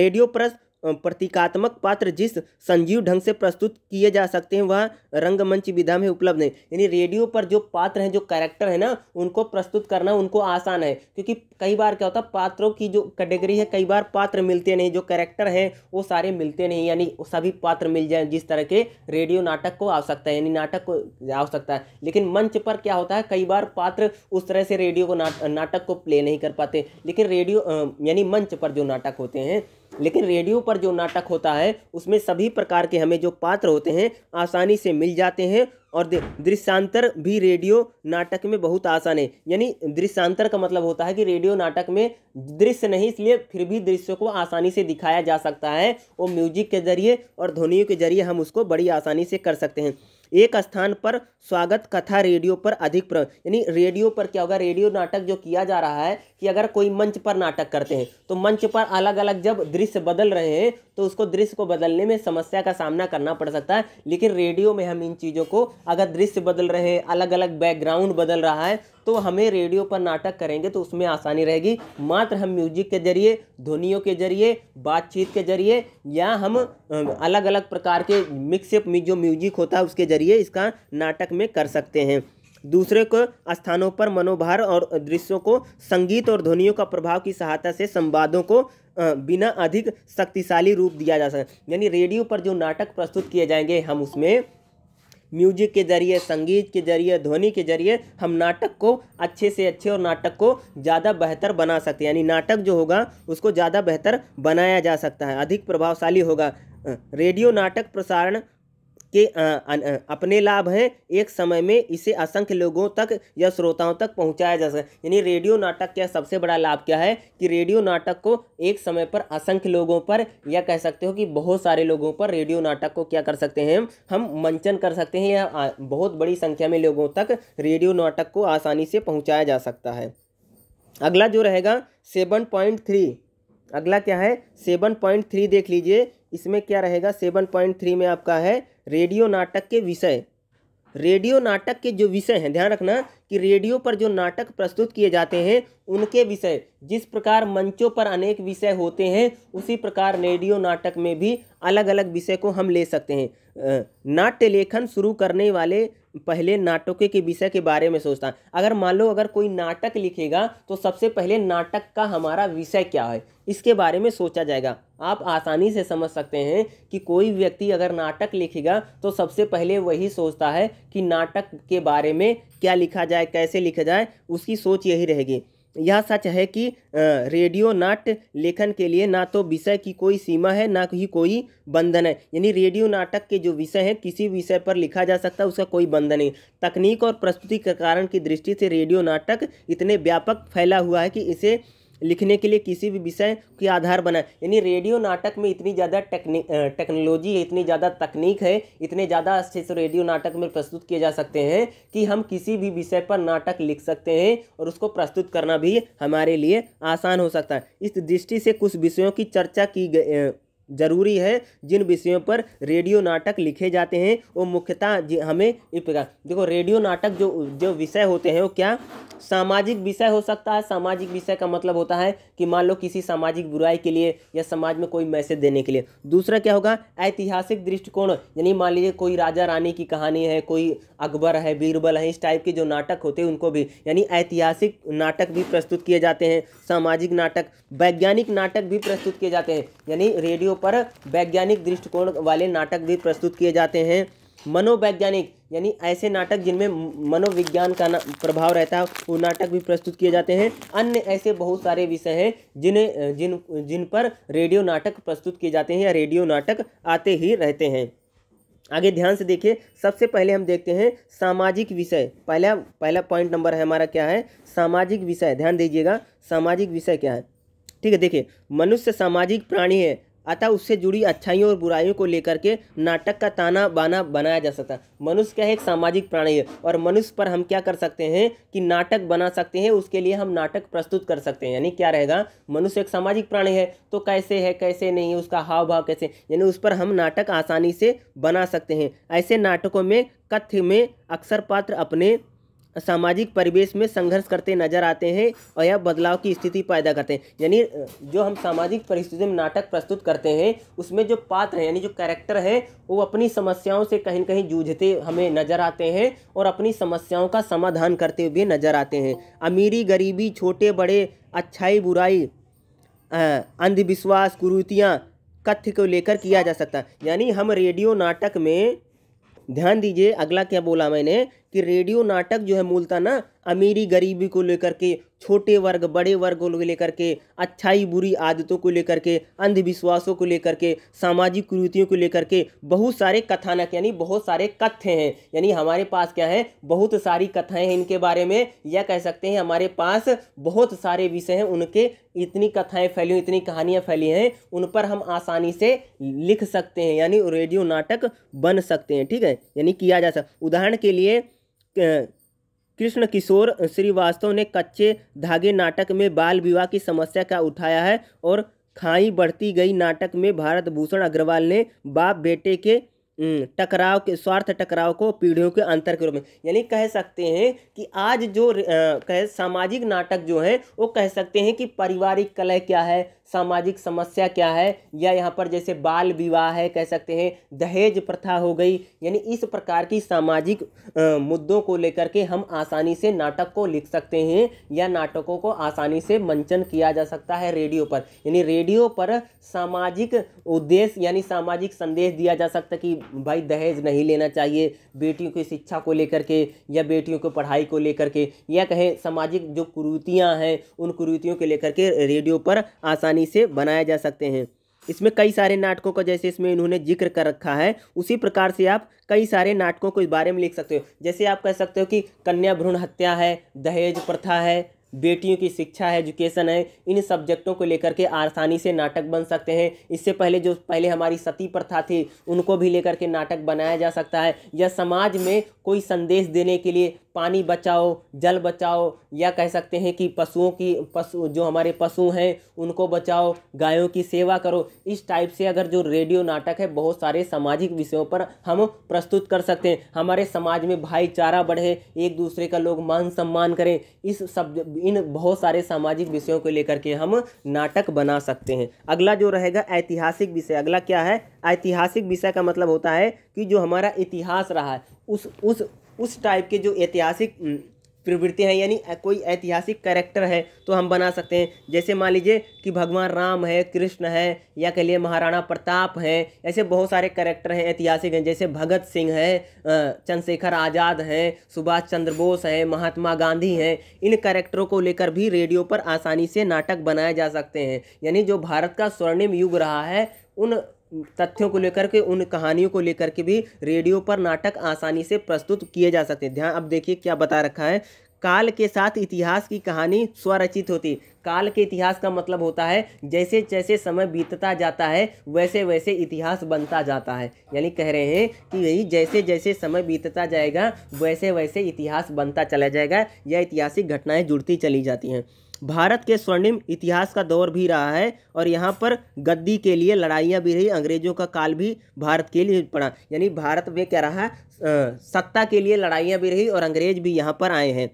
रेडियो प्रस्त प्रतीकात्मक पात्र जिस संजीव ढंग से प्रस्तुत किए जा सकते हैं वह रंगमंच विधा में उपलब्ध है यानी रेडियो पर जो पात्र हैं जो कैरेक्टर है ना उनको प्रस्तुत करना उनको आसान है क्योंकि कई बार क्या होता है पात्रों की जो कैटेगरी है कई बार पात्र मिलते नहीं जो कैरेक्टर हैं वो सारे मिलते नहीं यानी सभी पात्र मिल जाए जिस तरह के रेडियो नाटक को आवश्यकता है यानी नाटक को आवश्यकता है लेकिन मंच पर क्या होता है कई बार पात्र उस तरह से रेडियो को नाट, नाटक को प्ले नहीं कर पाते लेकिन रेडियो यानी मंच पर जो नाटक होते हैं लेकिन रेडियो पर जो नाटक होता है उसमें सभी प्रकार के हमें जो पात्र होते हैं आसानी से मिल जाते हैं और दृश्यांतर भी रेडियो नाटक में बहुत आसान है यानी दृश्यांतर का मतलब होता है कि रेडियो नाटक में दृश्य नहीं इसलिए फिर भी दृश्यों को आसानी से दिखाया जा सकता है और म्यूजिक के जरिए और ध्वनियों के जरिए हम उसको बड़ी आसानी से कर सकते हैं एक स्थान पर स्वागत कथा रेडियो पर अधिक यानी रेडियो पर क्या होगा रेडियो नाटक जो किया जा रहा है कि अगर कोई मंच पर नाटक करते हैं तो मंच पर अलग अलग जब दृश्य बदल रहे हैं तो उसको दृश्य को बदलने में समस्या का सामना करना पड़ सकता है लेकिन रेडियो में हम इन चीज़ों को अगर दृश्य बदल रहे हैं अलग अलग बैकग्राउंड बदल रहा है तो हमें रेडियो पर नाटक करेंगे तो उसमें आसानी रहेगी मात्र हम म्यूजिक के जरिए ध्वनियों के जरिए बातचीत के जरिए या हम अलग अलग प्रकार के मिक्सअप जो म्यूजिक होता है उसके जरिए जरिए इसका नाटक में कर सकते हैं दूसरे को स्थानों पर मनोभार और दृश्यों को संगीत और ध्वनियों का प्रभाव की सहायता से संवादों को बिना अधिक शक्तिशाली रूप दिया जा सकता यानी रेडियो पर जो नाटक प्रस्तुत किए जाएंगे हम उसमें म्यूजिक के जरिए संगीत के जरिए ध्वनि के जरिए हम नाटक को अच्छे से अच्छे और नाटक को ज़्यादा बेहतर बना सकते हैं यानी नाटक जो होगा उसको ज़्यादा बेहतर बनाया जा सकता है अधिक प्रभावशाली होगा रेडियो नाटक प्रसारण के अपने लाभ हैं एक समय में इसे असंख्य लोगों तक या श्रोताओं तक पहुंचाया जा सके यानी रेडियो नाटक का सबसे बड़ा लाभ क्या है कि रेडियो नाटक को एक समय पर असंख्य लोगों पर या कह सकते हो कि बहुत सारे लोगों पर रेडियो नाटक को क्या कर सकते हैं हम मंचन कर सकते हैं या बहुत बड़ी संख्या में लोगों तक रेडियो नाटक को आसानी से पहुँचाया जा सकता है अगला जो रहेगा सेवन पॉइंट थ्री अगला क्या है सेवन पॉइंट थ्री देख लीजिए इसमें क्या रहेगा सेवन पॉइंट थ्री में आपका है रेडियो नाटक के विषय रेडियो नाटक के जो विषय हैं ध्यान रखना कि रेडियो पर जो नाटक प्रस्तुत किए जाते हैं उनके विषय जिस प्रकार मंचों पर अनेक विषय होते हैं उसी प्रकार रेडियो नाटक में भी अलग अलग विषय को हम ले सकते हैं नाट्य लेखन शुरू करने वाले पहले नाटकों के विषय के बारे में सोचता है अगर मान लो अगर कोई नाटक लिखेगा तो सबसे पहले नाटक का हमारा विषय क्या है इसके बारे में सोचा जाएगा आप आसानी से समझ सकते हैं कि कोई व्यक्ति अगर नाटक लिखेगा तो सबसे पहले वही सोचता है कि नाटक के बारे में क्या लिखा जाए कैसे लिखा जाए उसकी सोच यही रहेगी यह सच है कि रेडियो नाट्य लेखन के लिए ना तो विषय की कोई सीमा है ना ही कोई बंधन है यानी रेडियो नाटक के जो विषय हैं किसी विषय पर लिखा जा सकता है उसका कोई बंधन नहीं तकनीक और कारण की दृष्टि से रेडियो नाटक इतने व्यापक फैला हुआ है कि इसे लिखने के लिए किसी भी विषय के आधार बनाए यानी रेडियो नाटक में इतनी ज़्यादा टेक्नोलॉजी है इतनी ज़्यादा तकनीक है इतने ज़्यादा अच्छे से रेडियो नाटक में प्रस्तुत किए जा सकते हैं कि हम किसी भी विषय पर नाटक लिख सकते हैं और उसको प्रस्तुत करना भी हमारे लिए आसान हो सकता है इस दृष्टि से कुछ विषयों की चर्चा की गई जरूरी है जिन विषयों पर रेडियो नाटक लिखे जाते हैं वो मुख्यतः हमें इस प्रकार देखो रेडियो नाटक जो जो विषय होते हैं वो क्या सामाजिक विषय हो सकता है सामाजिक विषय का मतलब होता है कि मान लो किसी सामाजिक बुराई के लिए या समाज में कोई मैसेज देने के लिए दूसरा क्या होगा ऐतिहासिक दृष्टिकोण यानी मान लीजिए कोई राजा रानी की कहानी है कोई अकबर है बीरबल है इस टाइप के जो नाटक होते हैं उनको भी यानी ऐतिहासिक नाटक भी प्रस्तुत किए जाते हैं सामाजिक नाटक वैज्ञानिक नाटक भी प्रस्तुत किए जाते हैं यानी रेडियो पर वैज्ञानिक दृष्टिकोण वाले नाटक भी प्रस्तुत किए जाते हैं मनोवैज्ञानिक यानी ऐसे नाटक जिनमें मनोविज्ञान का प्रभाव रहता है वो नाटक भी प्रस्तुत किए जाते हैं अन्य ऐसे बहुत सारे विषय हैं जिन्हें जिन जिन पर रेडियो नाटक प्रस्तुत किए जाते हैं या रेडियो नाटक आते ही रहते हैं आगे ध्यान से देखिए सबसे पहले हम देखते हैं सामाजिक विषय पहला पहला पॉइंट नंबर है हमारा क्या है सामाजिक विषय ध्यान दीजिएगा सामाजिक विषय क्या है ठीक है देखिए मनुष्य सामाजिक प्राणी है अतः उससे जुड़ी अच्छाइयों और बुराइयों को लेकर के नाटक का ताना बाना बनाया जा सकता मनुष्य क्या है एक सामाजिक प्राणी है और मनुष्य पर हम क्या कर सकते हैं कि नाटक बना सकते हैं उसके लिए हम नाटक प्रस्तुत कर सकते हैं यानी क्या रहेगा मनुष्य एक सामाजिक प्राणी है तो कैसे है कैसे नहीं है उसका हाव भाव कैसे यानी उस पर हम नाटक आसानी से बना सकते हैं ऐसे नाटकों में कथ्य में अक्सर पात्र अपने सामाजिक परिवेश में संघर्ष करते नजर आते हैं और यह बदलाव की स्थिति पैदा करते हैं यानी जो हम सामाजिक परिस्थिति में नाटक प्रस्तुत करते हैं उसमें जो पात्र हैं यानी जो कैरेक्टर हैं वो अपनी समस्याओं से कहीं कहीं जूझते हमें नजर आते हैं और अपनी समस्याओं का समाधान करते हुए नजर आते हैं अमीरी गरीबी छोटे बड़े अच्छाई बुराई अंधविश्वास कुरूतियाँ कथ्य को लेकर किया जा सकता यानी हम रेडियो नाटक में ध्यान दीजिए अगला क्या बोला मैंने कि रेडियो नाटक जो है मूलतः ना अमीरी गरीबी को लेकर के छोटे वर्ग बड़े वर्गों को लेकर के अच्छाई बुरी आदतों को लेकर के अंधविश्वासों को लेकर के सामाजिक कुरीतियों को लेकर के बहुत सारे कथानक यानी बहुत सारे कथ्य हैं यानी हमारे पास क्या है बहुत सारी कथाएं हैं इनके बारे में या कह सकते हैं हमारे पास बहुत सारे विषय हैं उनके इतनी कथाएँ फैली इतनी कहानियाँ फैली हैं उन पर हम आसानी से लिख सकते हैं यानी रेडियो नाटक बन सकते हैं ठीक है यानी किया जा सकता उदाहरण के लिए कृष्ण किशोर श्रीवास्तव ने कच्चे धागे नाटक में बाल विवाह की समस्या का उठाया है और खाई बढ़ती गई नाटक में भारत भूषण अग्रवाल ने बाप बेटे के टकराव के स्वार्थ टकराव को पीढ़ियों के अंतर के रूप में यानी कह सकते हैं कि आज जो कह सामाजिक नाटक जो हैं वो कह सकते हैं कि पारिवारिक कलह क्या है सामाजिक समस्या क्या है या यहाँ पर जैसे बाल विवाह है कह सकते हैं दहेज प्रथा हो गई यानी इस प्रकार की सामाजिक मुद्दों को लेकर के हम आसानी से नाटक को लिख सकते हैं या नाटकों को आसानी से मंचन किया जा सकता है रेडियो पर यानी रेडियो पर सामाजिक उद्देश्य यानी सामाजिक संदेश दिया जा सकता कि भाई दहेज नहीं लेना चाहिए बेटियों की शिक्षा को लेकर के या बेटियों को पढ़ाई को लेकर के या कहें सामाजिक जो कुरूतियाँ हैं उन कुरूतियों को लेकर के रेडियो पर आसानी आसानी से बनाया जा सकते हैं इसमें कई सारे नाटकों का जैसे इसमें इन्होंने जिक्र कर रखा है उसी प्रकार से आप कई सारे नाटकों को इस बारे में लिख सकते हो जैसे आप कह सकते हो कि कन्या भ्रूण हत्या है दहेज प्रथा है बेटियों की शिक्षा है एजुकेशन है इन सब्जेक्टों को लेकर के आसानी से नाटक बन सकते हैं इससे पहले जो पहले हमारी सती प्रथा थी उनको भी लेकर के नाटक बनाया जा सकता है या समाज में कोई संदेश देने के लिए पानी बचाओ जल बचाओ या कह सकते हैं कि पशुओं की पशु जो हमारे पशु हैं उनको बचाओ गायों की सेवा करो इस टाइप से अगर जो रेडियो नाटक है बहुत सारे सामाजिक विषयों पर हम प्रस्तुत कर सकते हैं हमारे समाज में भाईचारा बढ़े एक दूसरे का लोग मान सम्मान करें इस सब इन बहुत सारे सामाजिक विषयों को लेकर के हम नाटक बना सकते हैं अगला जो रहेगा ऐतिहासिक विषय अगला क्या है ऐतिहासिक विषय का मतलब होता है कि जो हमारा इतिहास रहा है उस उस उस टाइप के जो ऐतिहासिक प्रवृत्ति है यानी कोई ऐतिहासिक कैरेक्टर है तो हम बना सकते हैं जैसे मान लीजिए कि भगवान राम है कृष्ण है या कह लिए महाराणा प्रताप हैं ऐसे बहुत सारे कैरेक्टर हैं ऐतिहासिक हैं जैसे भगत सिंह है चंद्रशेखर आज़ाद हैं सुभाष चंद्र बोस हैं महात्मा गांधी हैं इन कैरेक्टरों को लेकर भी रेडियो पर आसानी से नाटक बनाए जा सकते हैं यानी जो भारत का स्वर्णिम युग रहा है उन तथ्यों को लेकर के उन कहानियों को लेकर के भी रेडियो पर नाटक आसानी से प्रस्तुत किए जा सकते हैं ध्यान अब देखिए क्या बता रखा है काल के साथ इतिहास की कहानी स्वरचित होती काल के इतिहास का मतलब होता है जैसे जैसे समय बीतता जाता है वैसे वैसे इतिहास बनता जाता है यानी कह रहे हैं कि यही जैसे जैसे समय बीतता जाएगा वैसे वैसे इतिहास बनता चला जाएगा या ऐतिहासिक घटनाएं जुड़ती चली जाती हैं भारत के स्वर्णिम इतिहास का दौर भी रहा है और यहाँ पर गद्दी के लिए लड़ाइयाँ भी रही अंग्रेजों का काल भी भारत के लिए पड़ा यानी भारत में क्या रहा सत्ता के लिए लड़ाइयाँ भी रही और अंग्रेज भी यहाँ पर आए हैं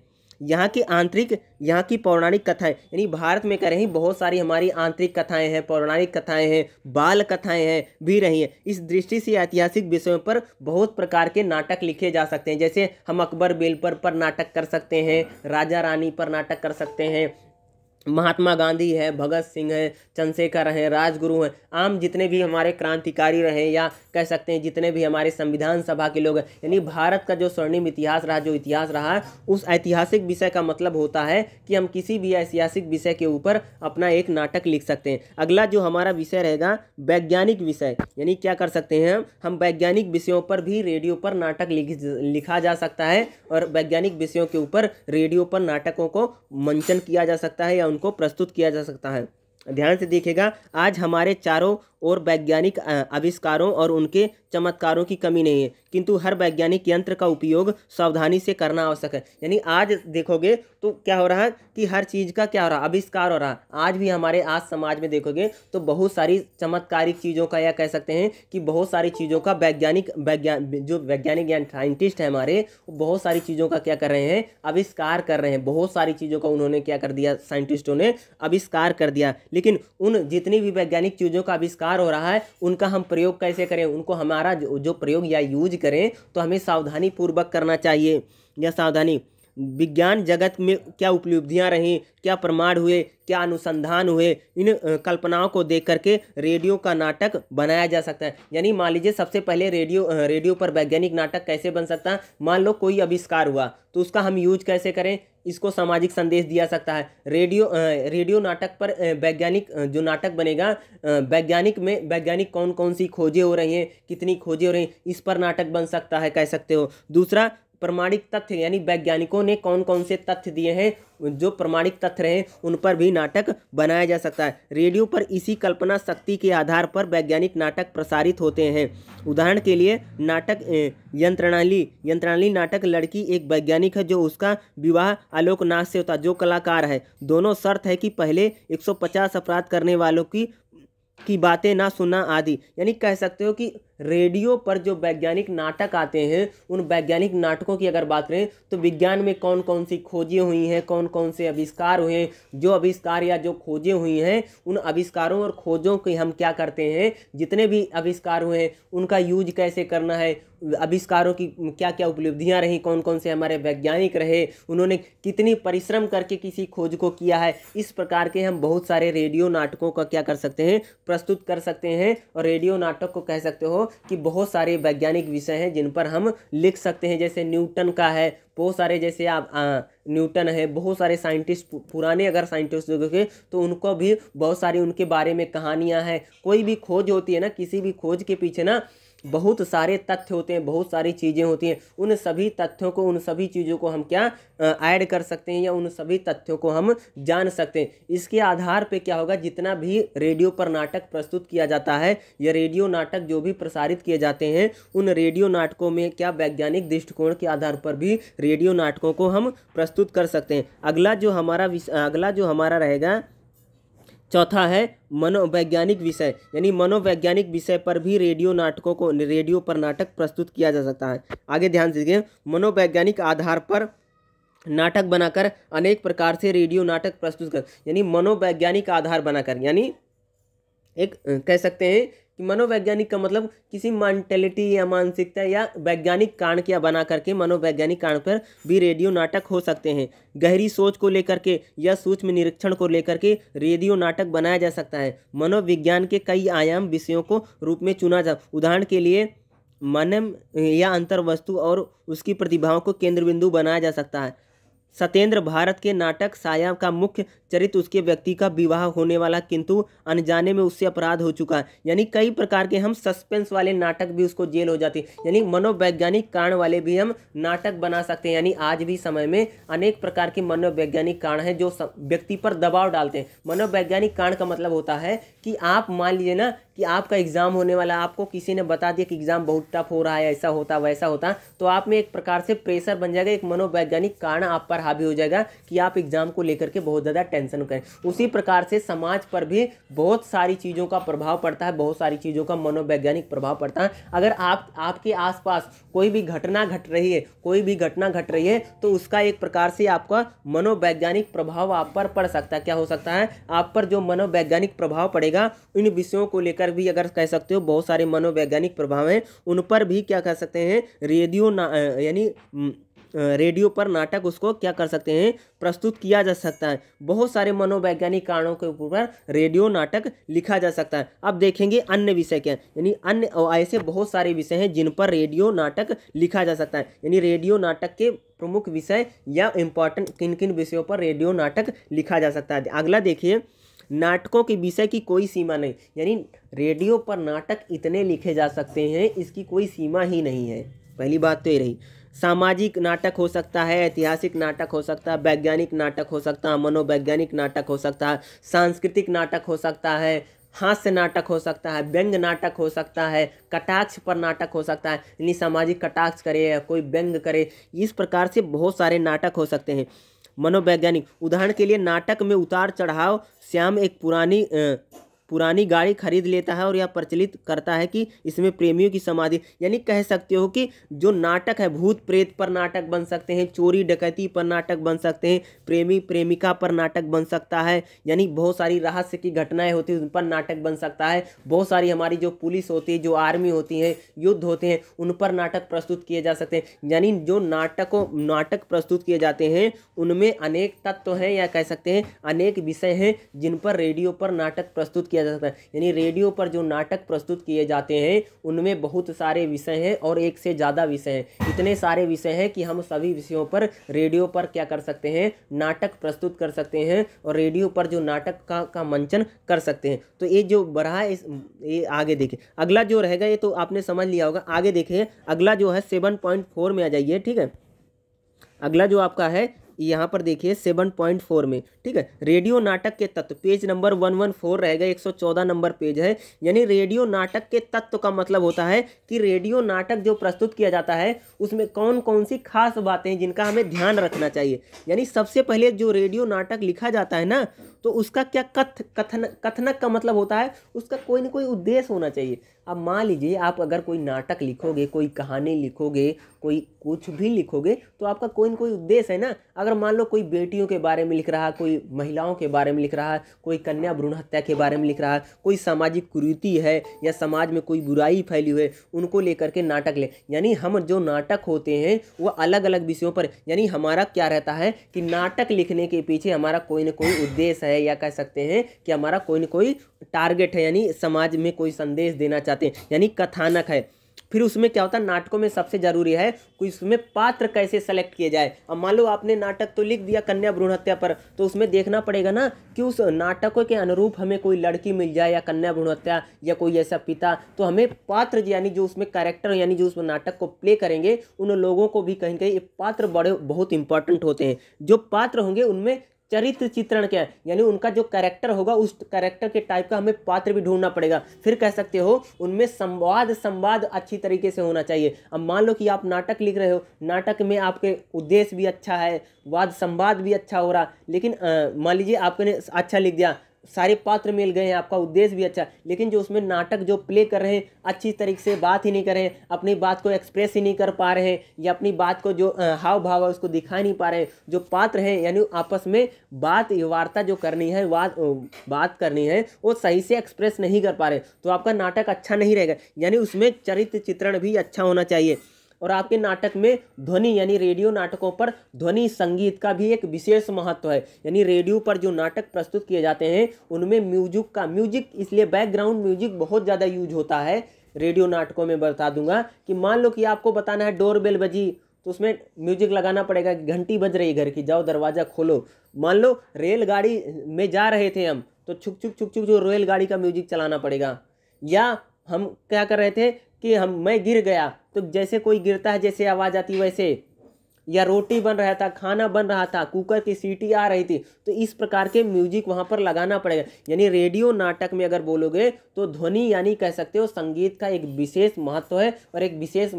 यहाँ की आंतरिक यहाँ की पौराणिक कथाएं यानी भारत में कह रहे हैं बहुत सारी हमारी आंतरिक कथाएं हैं पौराणिक कथाएं हैं बाल कथाएं हैं भी रही हैं इस दृष्टि से ऐतिहासिक विषयों पर बहुत प्रकार के नाटक लिखे जा सकते हैं जैसे हम अकबर बेलपर पर नाटक कर सकते हैं राजा रानी पर नाटक कर सकते हैं महात्मा गांधी है भगत सिंह है चंद्रशेखर हैं राजगुरु हैं आम जितने भी हमारे क्रांतिकारी रहे या कह सकते हैं जितने भी हमारे संविधान सभा के लोग हैं यानी भारत का जो स्वर्णिम इतिहास रहा जो इतिहास रहा है उस ऐतिहासिक विषय का मतलब होता है कि हम किसी भी ऐतिहासिक विषय के ऊपर अपना एक नाटक लिख सकते हैं अगला जो हमारा विषय रहेगा वैज्ञानिक विषय यानी क्या कर सकते हैं हम वैज्ञानिक विषयों पर भी रेडियो पर नाटक लिखा जा सकता है और वैज्ञानिक विषयों के ऊपर रेडियो पर नाटकों को मंचन किया जा सकता है या उनको प्रस्तुत किया जा सकता है ध्यान से देखेगा आज हमारे चारों और वैज्ञानिक आविष्कारों और उनके चमत्कारों की कमी नहीं है किंतु हर वैज्ञानिक यंत्र का उपयोग सावधानी से करना आवश्यक है यानी आज देखोगे तो क्या हो रहा है कि हर चीज़ का क्या हो रहा है आविष्कार हो रहा है आज भी हमारे आज समाज में देखोगे तो बहुत सारी चमत्कारिक चीज़ों का या कह सकते हैं कि बहुत सारी चीज़ों का वैज्ञानिक वैज्ञान जो वैज्ञानिक या साइंटिस्ट हैं हमारे बहुत सारी चीज़ों का क्या कर रहे हैं आविष्कार कर रहे हैं बहुत सारी चीज़ों का उन्होंने क्या कर दिया साइंटिस्टों ने आविष्कार कर दिया लेकिन उन जितनी भी वैज्ञानिक चीज़ों का आविष्कार बेकार हो रहा है उनका हम प्रयोग कैसे करें उनको हमारा जो, जो प्रयोग या यूज करें तो हमें सावधानी पूर्वक करना चाहिए या सावधानी विज्ञान जगत में क्या उपलब्धियां रहीं क्या प्रमाण हुए क्या अनुसंधान हुए इन कल्पनाओं को देख करके रेडियो का नाटक बनाया जा सकता है यानी मान लीजिए सबसे पहले रेडियो रेडियो पर वैज्ञानिक नाटक कैसे बन सकता है मान लो कोई आविष्कार हुआ तो उसका हम यूज कैसे करें इसको सामाजिक संदेश दिया सकता है रेडियो रेडियो नाटक पर वैज्ञानिक जो नाटक बनेगा वैज्ञानिक में वैज्ञानिक कौन कौन सी खोजें हो रही हैं कितनी खोजें हो रही हैं इस पर नाटक बन सकता है कह सकते हो दूसरा प्रमाणिक तथ्य यानी वैज्ञानिकों ने कौन कौन से तथ्य दिए हैं जो प्रमाणिक तथ्य रहे उन पर भी नाटक बनाया जा सकता है रेडियो पर इसी कल्पना शक्ति के आधार पर वैज्ञानिक नाटक प्रसारित होते हैं उदाहरण के लिए नाटक यंत्रणाली यंत्रणाली नाटक लड़की एक वैज्ञानिक है जो उसका विवाह आलोकनाथ से होता जो कलाकार है दोनों शर्त है कि पहले एक अपराध करने वालों की की बातें ना सुनना आदि यानी कह सकते हो कि रेडियो पर जो वैज्ञानिक नाटक आते हैं उन वैज्ञानिक नाटकों की अगर बात करें तो विज्ञान में कौन कौन सी खोजें हुई हैं कौन कौन से आविष्कार हुए हैं जो आविष्कार या जो खोजें हुई हैं उन आविष्कारों और खोजों की हम क्या करते हैं जितने भी आविष्कार हुए हैं उनका यूज कैसे करना है आविष्कारों की क्या क्या उपलब्धियाँ रहीं कौन कौन से हमारे वैज्ञानिक रहे उन्होंने कितनी परिश्रम करके किसी खोज को किया है इस प्रकार के हम बहुत सारे रेडियो नाटकों का क्या कर सकते हैं प्रस्तुत कर सकते हैं और रेडियो नाटक को कह सकते हो कि बहुत सारे वैज्ञानिक विषय हैं जिन पर हम लिख सकते हैं जैसे न्यूटन का है बहुत सारे जैसे आप आ, न्यूटन है बहुत सारे साइंटिस्ट पुराने अगर साइंटिस्ट देखे तो उनको भी बहुत सारी उनके बारे में कहानियाँ हैं कोई भी खोज होती है ना किसी भी खोज के पीछे ना बहुत सारे तथ्य होते हैं बहुत सारी चीज़ें होती हैं उन सभी तथ्यों को उन सभी चीज़ों को हम क्या ऐड कर सकते हैं या उन सभी तथ्यों को हम जान सकते हैं इसके आधार पे क्या होगा जितना भी रेडियो पर नाटक प्रस्तुत किया जाता है या रेडियो नाटक जो भी प्रसारित किए जाते हैं उन रेडियो नाटकों में क्या वैज्ञानिक दृष्टिकोण के आधार पर भी रेडियो नाटकों को हम प्रस्तुत कर सकते हैं अगला जो हमारा अगला जो हमारा रहेगा चौथा है मनोवैज्ञानिक विषय यानी मनोवैज्ञानिक विषय पर भी रेडियो नाटकों को रेडियो पर नाटक प्रस्तुत किया जा सकता है आगे ध्यान दीजिए मनोवैज्ञानिक आधार पर नाटक बनाकर अनेक प्रकार से रेडियो नाटक प्रस्तुत कर यानी मनोवैज्ञानिक आधार बनाकर यानी एक कह सकते हैं कि मनोवैज्ञानिक का मतलब किसी मेंटेलिटी या मानसिकता या वैज्ञानिक कारण क्या बना करके मनोवैज्ञानिक कारण पर भी रेडियो नाटक हो सकते हैं गहरी सोच को लेकर के या सूक्ष्म निरीक्षण को लेकर के रेडियो नाटक बनाया जा सकता है मनोविज्ञान के कई आयाम विषयों को रूप में चुना जा उदाहरण के लिए मन या अंतर वस्तु और उसकी प्रतिभाओं को केंद्र बिंदु बनाया जा सकता है सत्येंद्र भारत के नाटक साया का मुख्य चरित्र उसके व्यक्ति का विवाह होने वाला किंतु अनजाने में उससे अपराध हो चुका है यानी कई प्रकार के हम सस्पेंस वाले नाटक भी उसको जेल हो जाते हैं यानी मनोवैज्ञानिक कारण वाले भी हम नाटक बना सकते हैं यानी आज भी समय में अनेक प्रकार के मनोवैज्ञानिक कारण हैं जो व्यक्ति पर दबाव डालते हैं मनोवैज्ञानिक कारण का मतलब होता है कि आप मान लीजिए ना कि आपका एग्ज़ाम होने वाला आपको किसी ने बता दिया कि एग्ज़ाम बहुत टफ हो रहा है ऐसा होता वैसा होता तो आप में एक प्रकार से प्रेशर बन जाएगा एक मनोवैज्ञानिक कारण आप पर हावी हो जाएगा कि आप एग्ज़ाम को लेकर के बहुत ज़्यादा टेंशन करें उसी प्रकार से समाज पर भी बहुत सारी चीज़ों का प्रभाव पड़ता है बहुत सारी चीज़ों का मनोवैज्ञानिक प्रभाव पड़ता है अगर आप आपके आसपास कोई भी घटना घट रही है कोई भी घटना घट रही है तो उसका एक प्रकार से आपका मनोवैज्ञानिक प्रभाव आप पर पड़ सकता है क्या हो सकता है आप पर जो मनोवैज्ञानिक प्रभाव पड़ेगा इन विषयों को लेकर पर भी अगर कह सकते हो बहुत सारे मनोवैज्ञानिक प्रभाव हैं उन पर भी क्या कह सकते हैं रेडियो यानी रेडियो पर नाटक उसको क्या कर सकते हैं प्रस्तुत किया जा सकता है बहुत सारे मनोवैज्ञानिक कारणों के ऊपर रेडियो नाटक लिखा जा सकता है अब देखेंगे अन्य विषय क्या यानी अन्य ऐसे बहुत सारे विषय हैं जिन पर रेडियो नाटक लिखा जा सकता है यानी रेडियो नाटक के प्रमुख विषय या इम्पॉर्टेंट किन किन विषयों पर रेडियो नाटक लिखा जा सकता है अगला देखिए नाटकों के विषय की कोई सीमा नहीं यानी रेडियो पर नाटक इतने लिखे जा सकते हैं इसकी कोई सीमा ही नहीं है पहली बात तो ये रही सामाजिक नाटक हो सकता है ऐतिहासिक नाटक हो सकता है वैज्ञानिक नाटक हो सकता है मनोवैज्ञानिक नाटक हो सकता है सांस्कृतिक नाटक हो सकता है हास्य नाटक हो सकता है व्यंग नाटक हो सकता है कटाक्ष पर नाटक हो सकता है यानी सामाजिक कटाक्ष करे या कोई व्यंग करे इस प्रकार से बहुत सारे नाटक हो सकते हैं मनोवैज्ञानिक उदाहरण के लिए नाटक में उतार चढ़ाव श्याम एक पुरानी पुरानी गाड़ी खरीद लेता है और यह प्रचलित करता है कि इसमें प्रेमियों की समाधि यानी कह सकते हो कि जो नाटक है भूत प्रेत पर नाटक बन सकते हैं चोरी डकैती पर नाटक बन सकते हैं प्रेमी प्रेमिका पर नाटक बन सकता है यानी बहुत सारी रहस्य की घटनाएं होती हैं उन पर नाटक बन सकता है बहुत सारी हमारी जो पुलिस होती है जो आर्मी होती है युद्ध होते हैं उन पर नाटक प्रस्तुत किए जा सकते हैं यानी जो नाटकों नाटक प्रस्तुत किए जाते हैं उनमें अनेक तत्व हैं या कह सकते हैं अनेक विषय हैं जिन पर रेडियो पर नाटक प्रस्तुत किया किया जा सकता है यानी रेडियो पर जो नाटक प्रस्तुत किए जाते हैं उनमें बहुत सारे विषय हैं और एक से ज़्यादा विषय हैं इतने सारे विषय हैं कि हम सभी विषयों पर रेडियो पर क्या कर सकते हैं नाटक प्रस्तुत कर सकते हैं और रेडियो पर जो नाटक का का मंचन कर सकते हैं तो ये जो बढ़ा है ये आगे देखिए अगला जो रहेगा ये तो आपने समझ लिया होगा आगे देखिए अगला जो है सेवन में आ जाइए ठीक है अगला जो आपका है यहाँ पर देखिए सेवन पॉइंट फोर में ठीक है रेडियो नाटक के तत्व page number one one four रहेगा एक सौ चौदह नंबर पेज है यानी रेडियो नाटक के तत्व का मतलब होता है कि रेडियो नाटक जो प्रस्तुत किया जाता है उसमें कौन कौन सी खास बातें जिनका हमें ध्यान रखना चाहिए यानी सबसे पहले जो रेडियो नाटक लिखा जाता है ना तो उसका क्या कथ कथन कथनक का मतलब होता है उसका कोई ना कोई उद्देश्य होना चाहिए अब मान लीजिए आप अगर कोई नाटक लिखोगे कोई कहानी लिखोगे कोई कुछ भी लिखोगे तो आपका कोई ना कोई उद्देश्य है ना अगर अगर मान लो कोई बेटियों के बारे में लिख रहा है कोई महिलाओं के बारे में लिख रहा है कोई कन्या भ्रूण हत्या के बारे में लिख रहा है कोई सामाजिक कुरीति है या समाज में कोई बुराई फैली हुई है उनको लेकर के नाटक ले यानी हम जो नाटक होते हैं वह अलग अलग विषयों पर यानी हमारा क्या रहता है कि नाटक लिखने के पीछे हमारा कोई ना कोई उद्देश्य है या कह सकते हैं कि हमारा कोई ना कोई टारगेट है यानी समाज में कोई संदेश देना चाहते हैं यानी कथानक है फिर उसमें क्या होता है नाटकों में सबसे ज़रूरी है कि उसमें पात्र कैसे सेलेक्ट किए जाए अब मान लो आपने नाटक तो लिख दिया कन्या भ्रूण हत्या पर तो उसमें देखना पड़ेगा ना कि उस नाटकों के अनुरूप हमें कोई लड़की मिल जाए या कन्या भ्रूण हत्या या कोई ऐसा पिता तो हमें पात्र यानी जो उसमें कैरेक्टर यानी जो उसमें नाटक को प्ले करेंगे उन लोगों को भी कहीं कहीं पात्र बड़े बहुत इंपॉर्टेंट होते हैं जो पात्र होंगे उनमें चरित्र चित्रण क्या है यानी उनका जो कैरेक्टर होगा उस कैरेक्टर के टाइप का हमें पात्र भी ढूंढना पड़ेगा फिर कह सकते हो उनमें संवाद संवाद अच्छी तरीके से होना चाहिए अब मान लो कि आप नाटक लिख रहे हो नाटक में आपके उद्देश्य भी अच्छा है वाद संवाद भी अच्छा हो रहा लेकिन मान लीजिए आपने अच्छा लिख दिया सारे पात्र मिल गए हैं आपका उद्देश्य भी अच्छा लेकिन जो उसमें नाटक जो प्ले कर रहे हैं अच्छी तरीके से बात ही नहीं कर रहे हैं अपनी बात को एक्सप्रेस ही नहीं कर पा रहे हैं या अपनी बात को जो हाव भाव है उसको दिखा नहीं पा रहे हैं जो पात्र हैं यानी आपस में बात वार्ता जो करनी है बात बात करनी है वो सही से एक्सप्रेस नहीं कर पा रहे तो आपका नाटक अच्छा नहीं रहेगा यानी उसमें चरित्र चित्रण भी अच्छा होना चाहिए और आपके नाटक में ध्वनि यानी रेडियो नाटकों पर ध्वनि संगीत का भी एक विशेष महत्व है यानी रेडियो पर जो नाटक प्रस्तुत किए जाते हैं उनमें म्यूजिक का म्यूजिक इसलिए बैकग्राउंड म्यूजिक बहुत ज़्यादा यूज होता है रेडियो नाटकों में बता दूंगा कि मान लो कि आपको बताना है डोर बेल बजी तो उसमें म्यूजिक लगाना पड़ेगा कि घंटी बज रही घर की जाओ दरवाज़ा खोलो मान लो रेलगाड़ी में जा रहे थे हम तो छुक छुक छुक छुक जो रेलगाड़ी का म्यूजिक चलाना पड़ेगा या हम क्या कर रहे थे कि हम मैं गिर गया तो जैसे कोई गिरता है जैसे आवाज़ आती वैसे या रोटी बन रहा था खाना बन रहा था कुकर की सीटी आ रही थी तो इस प्रकार के म्यूजिक वहाँ पर लगाना पड़ेगा यानी रेडियो नाटक में अगर बोलोगे तो ध्वनि यानी कह सकते हो संगीत का एक विशेष महत्व है और एक विशेष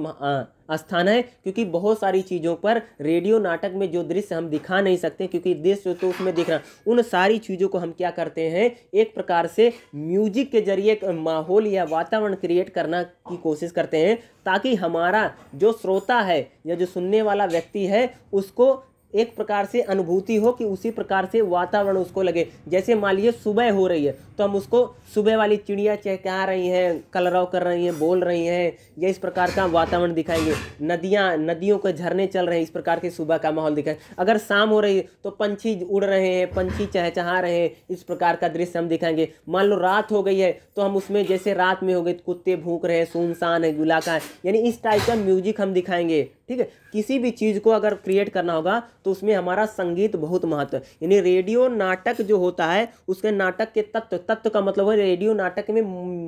स्थान है क्योंकि बहुत सारी चीज़ों पर रेडियो नाटक में जो दृश्य हम दिखा नहीं सकते क्योंकि दृश्य तो उसमें दिख रहा उन सारी चीज़ों को हम क्या करते हैं एक प्रकार से म्यूजिक के जरिए माहौल या वातावरण क्रिएट करना की कोशिश करते हैं ताकि हमारा जो श्रोता है या जो सुनने वाला व्यक्ति है उसको एक प्रकार से अनुभूति हो कि उसी प्रकार से वातावरण उसको लगे जैसे मान लीजिए सुबह हो रही है तो हम उसको सुबह वाली चिड़िया चहका रही हैं कलरव कर रही हैं बोल रही हैं या इस प्रकार का वातावरण दिखाएंगे नदियाँ नदियों के झरने चल रहे हैं इस प्रकार के सुबह का माहौल दिखाएं अगर शाम हो रही है तो पंछी उड़ रहे हैं पंछी चहचहा रहे हैं इस प्रकार का दृश्य हम दिखाएंगे मान लो रात हो गई है तो हम उसमें जैसे रात में हो गई कुत्ते भूख रहे हैं सुनसान है गुलाका है यानी इस टाइप का म्यूजिक हम दिखाएंगे ठीक है किसी भी चीज़ को अगर क्रिएट करना होगा तो उसमें हमारा संगीत बहुत महत्व है यानी रेडियो नाटक जो होता है उसके नाटक के तत्व तत्व का मतलब है रेडियो नाटक में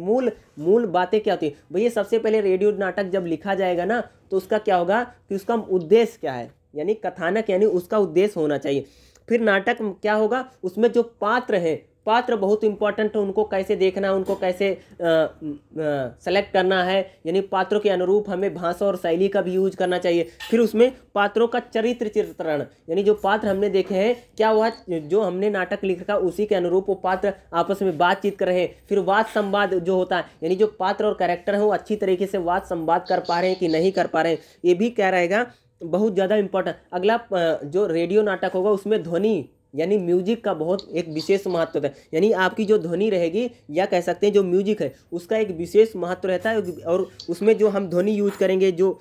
मूल मूल बातें क्या होती है भैया सबसे पहले रेडियो नाटक जब लिखा जाएगा ना तो उसका क्या होगा कि उसका उद्देश्य क्या है यानी कथानक यानी उसका उद्देश्य होना चाहिए फिर नाटक क्या होगा उसमें जो पात्र हैं पात्र बहुत इंपॉर्टेंट है उनको कैसे देखना उनको कैसे सेलेक्ट करना है यानी पात्रों के अनुरूप हमें भाषा और शैली का भी यूज करना चाहिए फिर उसमें पात्रों का चरित्र चित्रण यानी जो पात्र हमने देखे हैं क्या वह जो हमने नाटक लिखा उसी के अनुरूप वो पात्र आपस में बातचीत कर रहे हैं फिर वाद संवाद जो होता है यानी जो पात्र और कैरेक्टर हैं वो अच्छी तरीके से वाद संवाद कर पा रहे हैं कि नहीं कर पा रहे हैं ये भी क्या रहेगा बहुत ज़्यादा इंपॉर्टेंट अगला जो रेडियो नाटक होगा उसमें ध्वनि यानी म्यूजिक का बहुत एक विशेष महत्व है यानी आपकी जो ध्वनि रहेगी या कह सकते हैं जो म्यूजिक है उसका एक विशेष महत्व रहता है और उसमें जो हम ध्वनि यूज करेंगे जो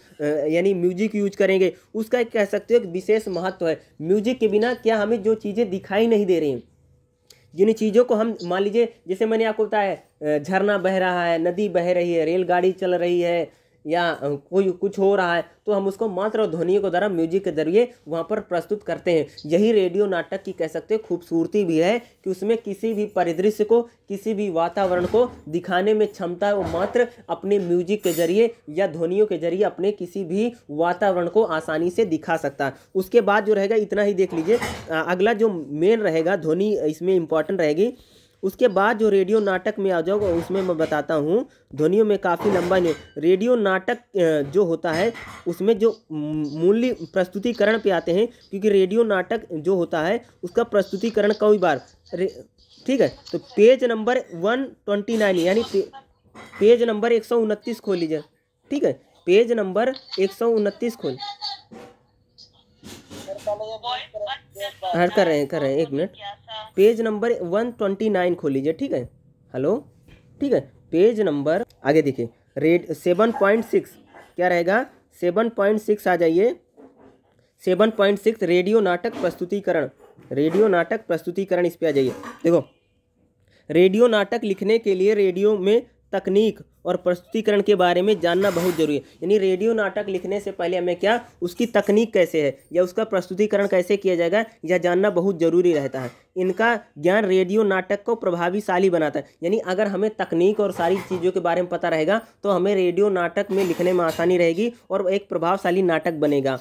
यानी म्यूजिक यूज करेंगे उसका एक कह सकते हो एक विशेष महत्व है म्यूजिक के बिना क्या हमें जो चीज़ें दिखाई नहीं दे रही हैं जिन चीज़ों को हम मान लीजिए जैसे मैंने आपको बताया झरना बह रहा है नदी बह रही है रेलगाड़ी चल रही है या कोई कुछ हो रहा है तो हम उसको मात्र ध्वनियों के द्वारा म्यूजिक के जरिए वहाँ पर प्रस्तुत करते हैं यही रेडियो नाटक की कह सकते हैं खूबसूरती भी है कि उसमें किसी भी परिदृश्य को किसी भी वातावरण को दिखाने में क्षमता है वो मात्र अपने म्यूजिक के जरिए या ध्वनियों के जरिए अपने किसी भी वातावरण को आसानी से दिखा सकता है उसके बाद जो रहेगा इतना ही देख लीजिए अगला जो मेन रहेगा ध्वनि इसमें इम्पॉर्टेंट रहेगी उसके बाद जो रेडियो नाटक में आ जाओगे उसमें मैं बताता हूँ ध्वनियों में काफ़ी लंबा नहीं रेडियो नाटक जो होता है उसमें जो मूल्य प्रस्तुतिकरण पे आते हैं क्योंकि रेडियो नाटक जो होता है उसका प्रस्तुतिकरण कई बार ठीक है तो page number one twenty nine यानी पे, पेज नंबर एक सौ उनतीस खोल लीजिए ठीक है पेज नंबर एक सौ उनतीस खोल हर कर रहे हैं कर रहे हैं एक minute page number one twenty nine खोल लीजिए ठीक है हेलो ठीक है पेज नंबर आगे देखिए रेड सेवन पॉइंट सिक्स क्या रहेगा सेवन पॉइंट सिक्स आ जाइए सेवन पॉइंट सिक्स रेडियो नाटक प्रस्तुतिकरण रेडियो नाटक प्रस्तुतिकरण इस पर आ जाइए देखो रेडियो नाटक लिखने के लिए रेडियो में तकनीक और प्रस्तुतिकरण के बारे में जानना बहुत जरूरी है यानी रेडियो नाटक लिखने से पहले हमें क्या उसकी तकनीक कैसे है या उसका प्रस्तुतिकरण कैसे किया जाएगा यह जानना बहुत जरूरी रहता है इनका ज्ञान रेडियो नाटक को प्रभावीशाली बनाता है यानी अगर हमें तकनीक और सारी चीज़ों के बारे में पता रहेगा तो हमें रेडियो नाटक में लिखने में आसानी रहेगी और एक प्रभावशाली नाटक बनेगा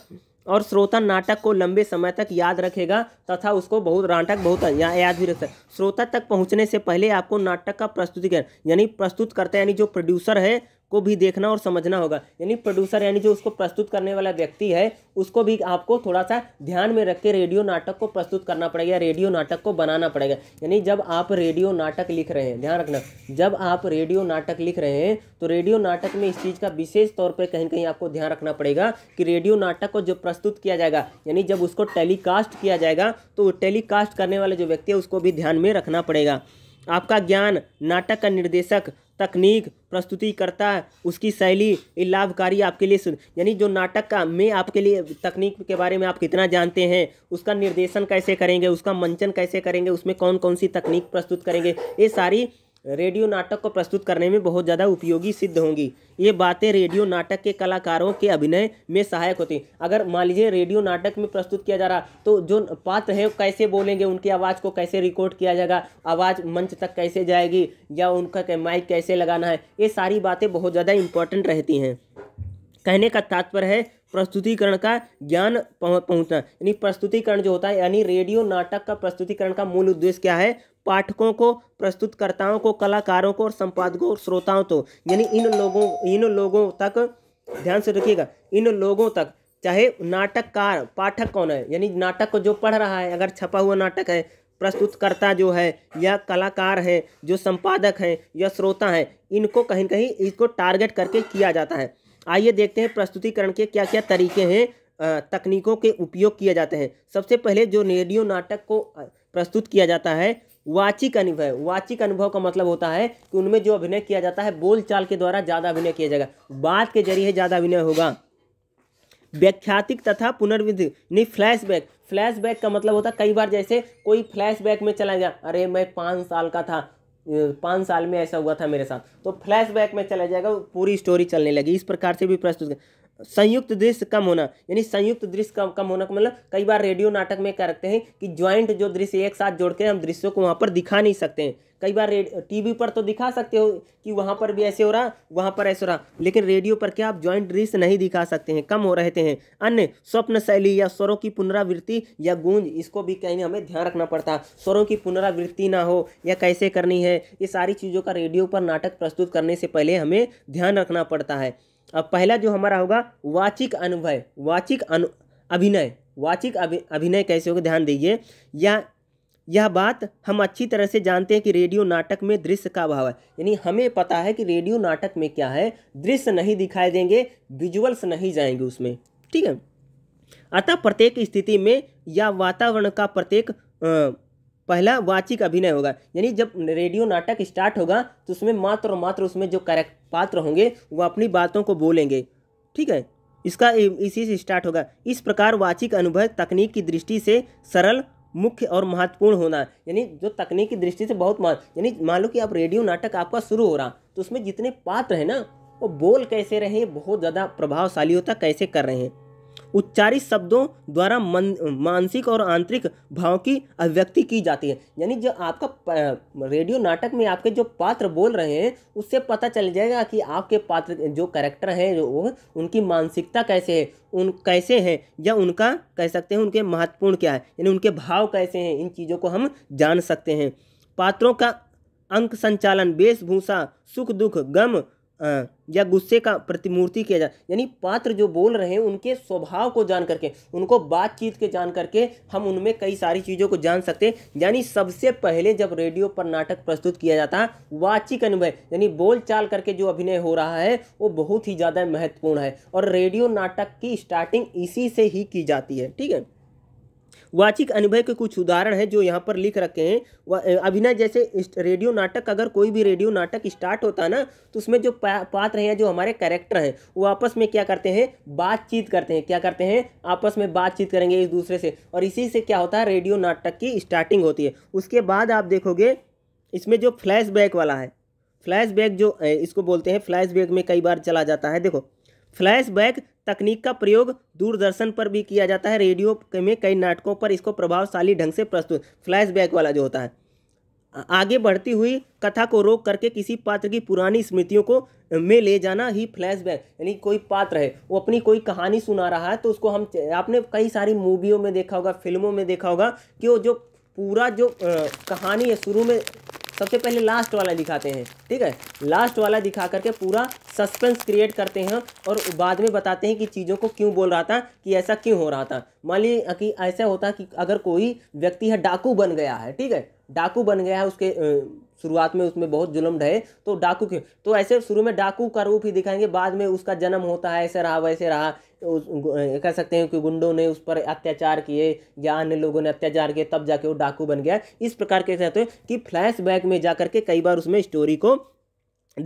और श्रोता नाटक को लंबे समय तक याद रखेगा तथा उसको बहुत नाटक बहुत या, याद भी रखता है श्रोता तक पहुंचने से पहले आपको नाटक का प्रस्तुतिकरण यानी प्रस्तुत करता है यानी जो प्रोड्यूसर है को भी देखना और समझना होगा यानी प्रोड्यूसर यानी जो उसको प्रस्तुत करने वाला व्यक्ति है उसको भी आपको थोड़ा सा ध्यान में रख के रेडियो नाटक को प्रस्तुत करना पड़ेगा रेडियो नाटक को बनाना पड़ेगा यानी जब आप रेडियो नाटक लिख रहे हैं ध्यान रखना जब आप रेडियो नाटक लिख रहे हैं तो रेडियो नाटक में इस चीज़ का विशेष तौर पर कहीं कहीं आपको ध्यान रखना पड़ेगा कि रेडियो नाटक को जो प्रस्तुत किया जाएगा यानी जब उसको टेलीकास्ट किया जाएगा तो टेलीकास्ट करने वाला जो व्यक्ति है उसको भी ध्यान में रखना पड़ेगा आपका ज्ञान नाटक का निर्देशक तकनीक प्रस्तुतिकर्ता उसकी शैली लाभकारी आपके लिए यानी जो नाटक का में आपके लिए तकनीक के बारे में आप कितना जानते हैं उसका निर्देशन कैसे करेंगे उसका मंचन कैसे करेंगे उसमें कौन कौन सी तकनीक प्रस्तुत करेंगे ये सारी रेडियो नाटक को प्रस्तुत करने में बहुत ज़्यादा उपयोगी सिद्ध होंगी ये बातें रेडियो नाटक के कलाकारों के अभिनय में सहायक होती अगर मान लीजिए रेडियो नाटक में प्रस्तुत किया जा रहा तो जो पात्र हैं कैसे बोलेंगे उनकी आवाज़ को कैसे रिकॉर्ड किया जाएगा आवाज़ मंच तक कैसे जाएगी या उनका माइक कैसे लगाना है ये सारी बातें बहुत ज़्यादा इम्पोर्टेंट रहती हैं कहने का तात्पर्य है प्रस्तुतिकरण का ज्ञान पहुंचना यानी प्रस्तुतिकरण जो होता है यानी रेडियो नाटक का प्रस्तुतिकरण का मूल उद्देश्य क्या है पाठकों को प्रस्तुतकर्ताओं को कलाकारों को और संपादकों और श्रोताओं को यानी इन लोगों इन लोगों तक ध्यान से रखिएगा इन लोगों तक चाहे नाटककार पाठक कौन है यानी नाटक को जो पढ़ रहा है अगर छपा हुआ नाटक है प्रस्तुतकर्ता जो है या कलाकार हैं जो संपादक हैं या श्रोता हैं इनको कहीं कहीं इसको टारगेट करके किया जाता है आइए देखते हैं प्रस्तुतिकरण के क्या क्या तरीके हैं तकनीकों के उपयोग किए जाते हैं सबसे पहले जो रेडियो नाटक को प्रस्तुत किया जाता है वाचिक अनुभव वाचिक अनुभव का मतलब होता है कि उनमें जो अभिनय किया जाता है बोलचाल के द्वारा ज़्यादा अभिनय किया जाएगा बात के जरिए ज़्यादा अभिनय होगा व्याख्यातिक तथा पुनर्विधि नहीं फ्लैशबैक फ्लैशबैक का मतलब होता है कई बार जैसे कोई फ्लैशबैक में चला गया अरे मैं पाँच साल का था पाँच साल में ऐसा हुआ था मेरे साथ तो फ्लैशबैक में चला जाएगा पूरी स्टोरी चलने लगी इस प्रकार से भी प्रस्तुत संयुक्त दृश्य कम होना यानी संयुक्त दृश्य कम कम होना का मतलब कई बार रेडियो नाटक में कह रखते हैं कि ज्वाइंट जो दृश्य एक साथ जोड़ के हम दृश्यों को वहाँ पर दिखा नहीं सकते हैं कई बार टीवी पर तो दिखा सकते हो कि वहाँ पर भी ऐसे हो रहा वहाँ पर ऐसे हो रहा लेकिन रेडियो पर क्या आप ज्वाइंट रिस्क नहीं दिखा सकते हैं कम हो रहते हैं अन्य स्वप्न शैली या स्वरों की पुनरावृत्ति या गूंज इसको भी कहीं हमें ध्यान रखना पड़ता स्वरों की पुनरावृत्ति ना हो या कैसे करनी है ये सारी चीज़ों का रेडियो पर नाटक प्रस्तुत करने से पहले हमें ध्यान रखना पड़ता है अब पहला जो हमारा होगा वाचिक अनुभव वाचिक अनु अभिनय वाचिक अभिनय कैसे होगा ध्यान दीजिए या यह बात हम अच्छी तरह से जानते हैं कि रेडियो नाटक में दृश्य का अभाव है यानी हमें पता है कि रेडियो नाटक में क्या है दृश्य नहीं दिखाई देंगे विजुअल्स नहीं जाएंगे उसमें ठीक है अतः प्रत्येक स्थिति में या वातावरण का प्रत्येक पहला वाचिक अभिनय होगा यानी जब रेडियो नाटक स्टार्ट होगा तो उसमें मात्र और मात्र उसमें जो करेक्ट पात्र होंगे वो अपनी बातों को बोलेंगे ठीक है इसका इसी से स्टार्ट होगा इस प्रकार वाचिक अनुभव तकनीक की दृष्टि से सरल मुख्य और महत्वपूर्ण होना यानी जो तकनीकी दृष्टि से बहुत महत्व यानी मान लो कि आप रेडियो नाटक आपका शुरू हो रहा तो उसमें जितने पात्र हैं ना वो बोल कैसे रहे बहुत ज़्यादा प्रभावशाली होता कैसे कर रहे हैं उच्चारित शब्दों द्वारा मन मानसिक और आंतरिक भाव की अभिव्यक्ति की जाती है यानी जो आपका रेडियो नाटक में आपके जो पात्र बोल रहे हैं उससे पता चल जाएगा कि आपके पात्र जो करेक्टर हैं वो उनकी मानसिकता कैसे है उन कैसे हैं या उनका कह सकते हैं उनके महत्वपूर्ण क्या है यानी उनके भाव कैसे हैं इन चीज़ों को हम जान सकते हैं पात्रों का अंक संचालन वेशभूषा सुख दुख गम या गुस्से का प्रतिमूर्ति किया जाए यानी पात्र जो बोल रहे हैं उनके स्वभाव को जान करके उनको बातचीत के जान करके हम उनमें कई सारी चीज़ों को जान सकते हैं यानी सबसे पहले जब रेडियो पर नाटक प्रस्तुत किया जाता है वाचिक अनुभव यानी बोल चाल करके जो अभिनय हो रहा है वो बहुत ही ज़्यादा महत्वपूर्ण है और रेडियो नाटक की स्टार्टिंग इसी से ही की जाती है ठीक है वाचिक अनुभव के कुछ उदाहरण हैं जो यहाँ पर लिख रखे हैं अभिनय जैसे रेडियो नाटक अगर कोई भी रेडियो नाटक स्टार्ट होता है ना तो उसमें जो पा पात्र हैं जो हमारे कैरेक्टर हैं वो आपस में क्या करते हैं बातचीत करते हैं क्या करते हैं आपस में बातचीत करेंगे एक दूसरे से और इसी से क्या होता है रेडियो नाटक की स्टार्टिंग होती है उसके बाद आप देखोगे इसमें जो बैक वाला है बैक जो इसको बोलते हैं बैक में कई बार चला जाता है देखो फ्लैशबैक तकनीक का प्रयोग दूरदर्शन पर भी किया जाता है रेडियो में कई नाटकों पर इसको प्रभावशाली ढंग से प्रस्तुत फ्लैशबैक वाला जो होता है आगे बढ़ती हुई कथा को रोक करके किसी पात्र की पुरानी स्मृतियों को में ले जाना ही फ्लैशबैक यानी कोई पात्र है वो अपनी कोई कहानी सुना रहा है तो उसको हम आपने कई सारी मूवियों में देखा होगा फिल्मों में देखा होगा कि वो जो पूरा जो कहानी है शुरू में सबसे पहले लास्ट वाला दिखाते हैं ठीक है लास्ट वाला दिखा करके पूरा सस्पेंस क्रिएट करते हैं और बाद में बताते हैं कि चीज़ों को क्यों बोल रहा था कि ऐसा क्यों हो रहा था मान लीजिए कि ऐसा होता कि अगर कोई व्यक्ति है डाकू बन गया है ठीक है डाकू बन गया है उसके शुरुआत में उसमें बहुत जुलम ढहे तो डाकू क्यों तो ऐसे शुरू में डाकू का रूप ही दिखाएंगे बाद में उसका जन्म होता है ऐसे रहा वैसे रहा तो कह सकते हैं कि गुंडों ने उस पर अत्याचार किए या अन्य लोगों ने अत्याचार किए तब जाके वो डाकू बन गया इस प्रकार के कहते हैं कि फ्लैशबैक में जा के कई बार उसमें स्टोरी को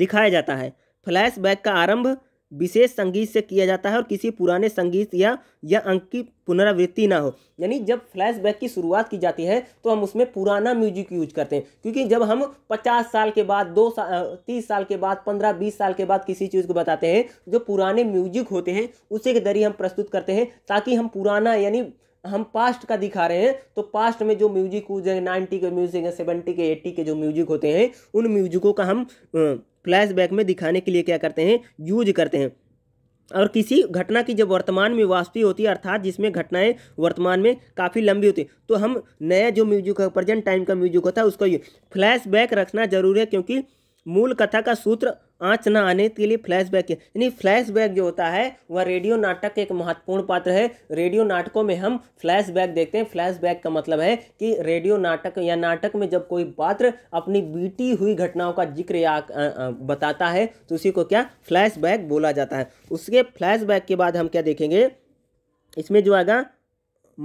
दिखाया जाता है फ्लैशबैक का आरंभ विशेष संगीत से किया जाता है और किसी पुराने संगीत या या अंक की पुनरावृत्ति ना हो यानी जब फ्लैशबैक की शुरुआत की जाती है तो हम उसमें पुराना म्यूजिक यूज करते हैं क्योंकि जब हम 50 साल के बाद दो साल तीस साल के बाद 15-20 साल के बाद किसी चीज़ को बताते हैं जो पुराने म्यूजिक होते हैं उसी के जरिए हम प्रस्तुत करते हैं ताकि हम पुराना यानी हम पास्ट का दिखा रहे हैं तो पास्ट में जो म्यूजिक यूज है नाइन्टी के म्यूजिक है सेवेंटी के एट्टी के जो म्यूजिक होते हैं उन म्यूजिकों का हम फ्लैशबैक में दिखाने के लिए क्या करते हैं यूज करते हैं और किसी घटना की जब वर्तमान में वापसी होती है अर्थात जिसमें घटनाएं वर्तमान में काफ़ी लंबी होती है तो हम नया जो म्यूजिक प्रेजेंट टाइम का म्यूजिक होता है उसका बैक रखना जरूरी है क्योंकि मूल कथा का सूत्र आँच ना आने के लिए फ्लैशबैक यानी फ्लैशबैक जो होता है वह रेडियो नाटक एक महत्वपूर्ण पात्र है रेडियो नाटकों में हम फ्लैशबैक देखते हैं फ्लैशबैक का मतलब है कि रेडियो नाटक या नाटक में जब कोई पात्र अपनी बीती हुई घटनाओं का जिक्र या बताता है तो उसी को क्या फ्लैश बोला जाता है उसके फ्लैश के बाद हम क्या देखेंगे इसमें जो आएगा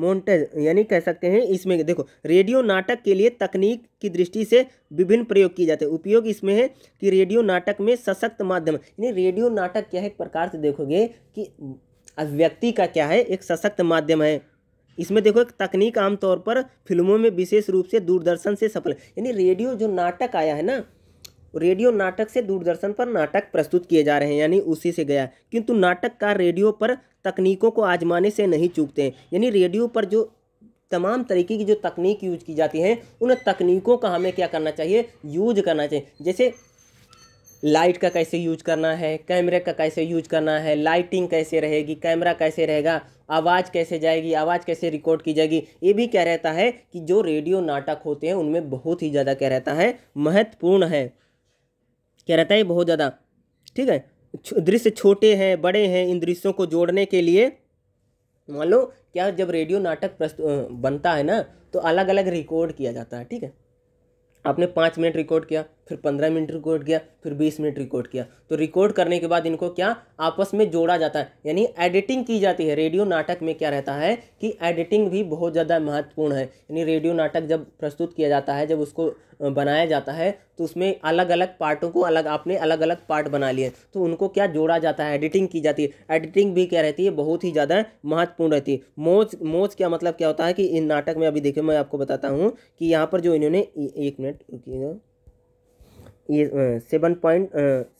मोन्टेज यानी कह सकते हैं इसमें देखो रेडियो नाटक के लिए तकनीक की दृष्टि से विभिन्न प्रयोग किए जाते हैं उपयोग इसमें है कि रेडियो नाटक में सशक्त माध्यम यानी रेडियो नाटक क्या है एक प्रकार से देखोगे कि अभिव्यक्ति का क्या है एक सशक्त माध्यम है इसमें देखो एक तकनीक आमतौर पर फिल्मों में विशेष रूप से दूरदर्शन से सफल यानी रेडियो जो नाटक आया है ना रेडियो नाटक से दूरदर्शन पर नाटक प्रस्तुत किए जा रहे हैं यानी उसी से गया किंतु नाटक का रेडियो पर तकनीकों को आजमाने से नहीं चूकते यानी रेडियो पर जो तमाम तरीके की जो तकनीक यूज की जाती हैं उन तकनीकों का हमें क्या करना चाहिए यूज करना चाहिए जैसे लाइट का कैसे यूज करना है कैमरे का कैसे यूज करना है लाइटिंग कैसे रहेगी कैमरा कैसे रहेगा आवाज़ कैसे जाएगी आवाज़ कैसे रिकॉर्ड की जाएगी ये भी क्या रहता है कि जो रेडियो नाटक होते हैं उनमें बहुत ही ज़्यादा क्या रहता है महत्वपूर्ण है क्या रहता है बहुत ज़्यादा ठीक है दृश्य छोटे हैं बड़े हैं इन दृश्यों को जोड़ने के लिए मान लो क्या जब रेडियो नाटक बनता है ना तो अलग अलग रिकॉर्ड किया जाता है ठीक है आपने पाँच मिनट रिकॉर्ड किया फिर पंद्रह मिनट रिकॉर्ड किया फिर बीस मिनट रिकॉर्ड किया तो रिकॉर्ड करने के बाद इनको क्या आपस में जोड़ा जाता है यानी एडिटिंग की जाती है रेडियो नाटक में क्या रहता है कि एडिटिंग भी बहुत ज़्यादा महत्वपूर्ण है यानी रेडियो नाटक जब प्रस्तुत किया जाता है जब उसको बनाया जाता है तो उसमें अलग अलग पार्टों को अलग आपने अलग अलग पार्ट बना लिए तो उनको क्या जोड़ा जाता है एडिटिंग की जाती है एडिटिंग भी क्या रहती है बहुत ही ज़्यादा महत्वपूर्ण रहती है मोज मोज क्या मतलब क्या होता है कि इन नाटक में अभी देखिए मैं आपको बताता हूँ कि यहाँ पर जो इन्होंने एक मिनट रुकी ये seven point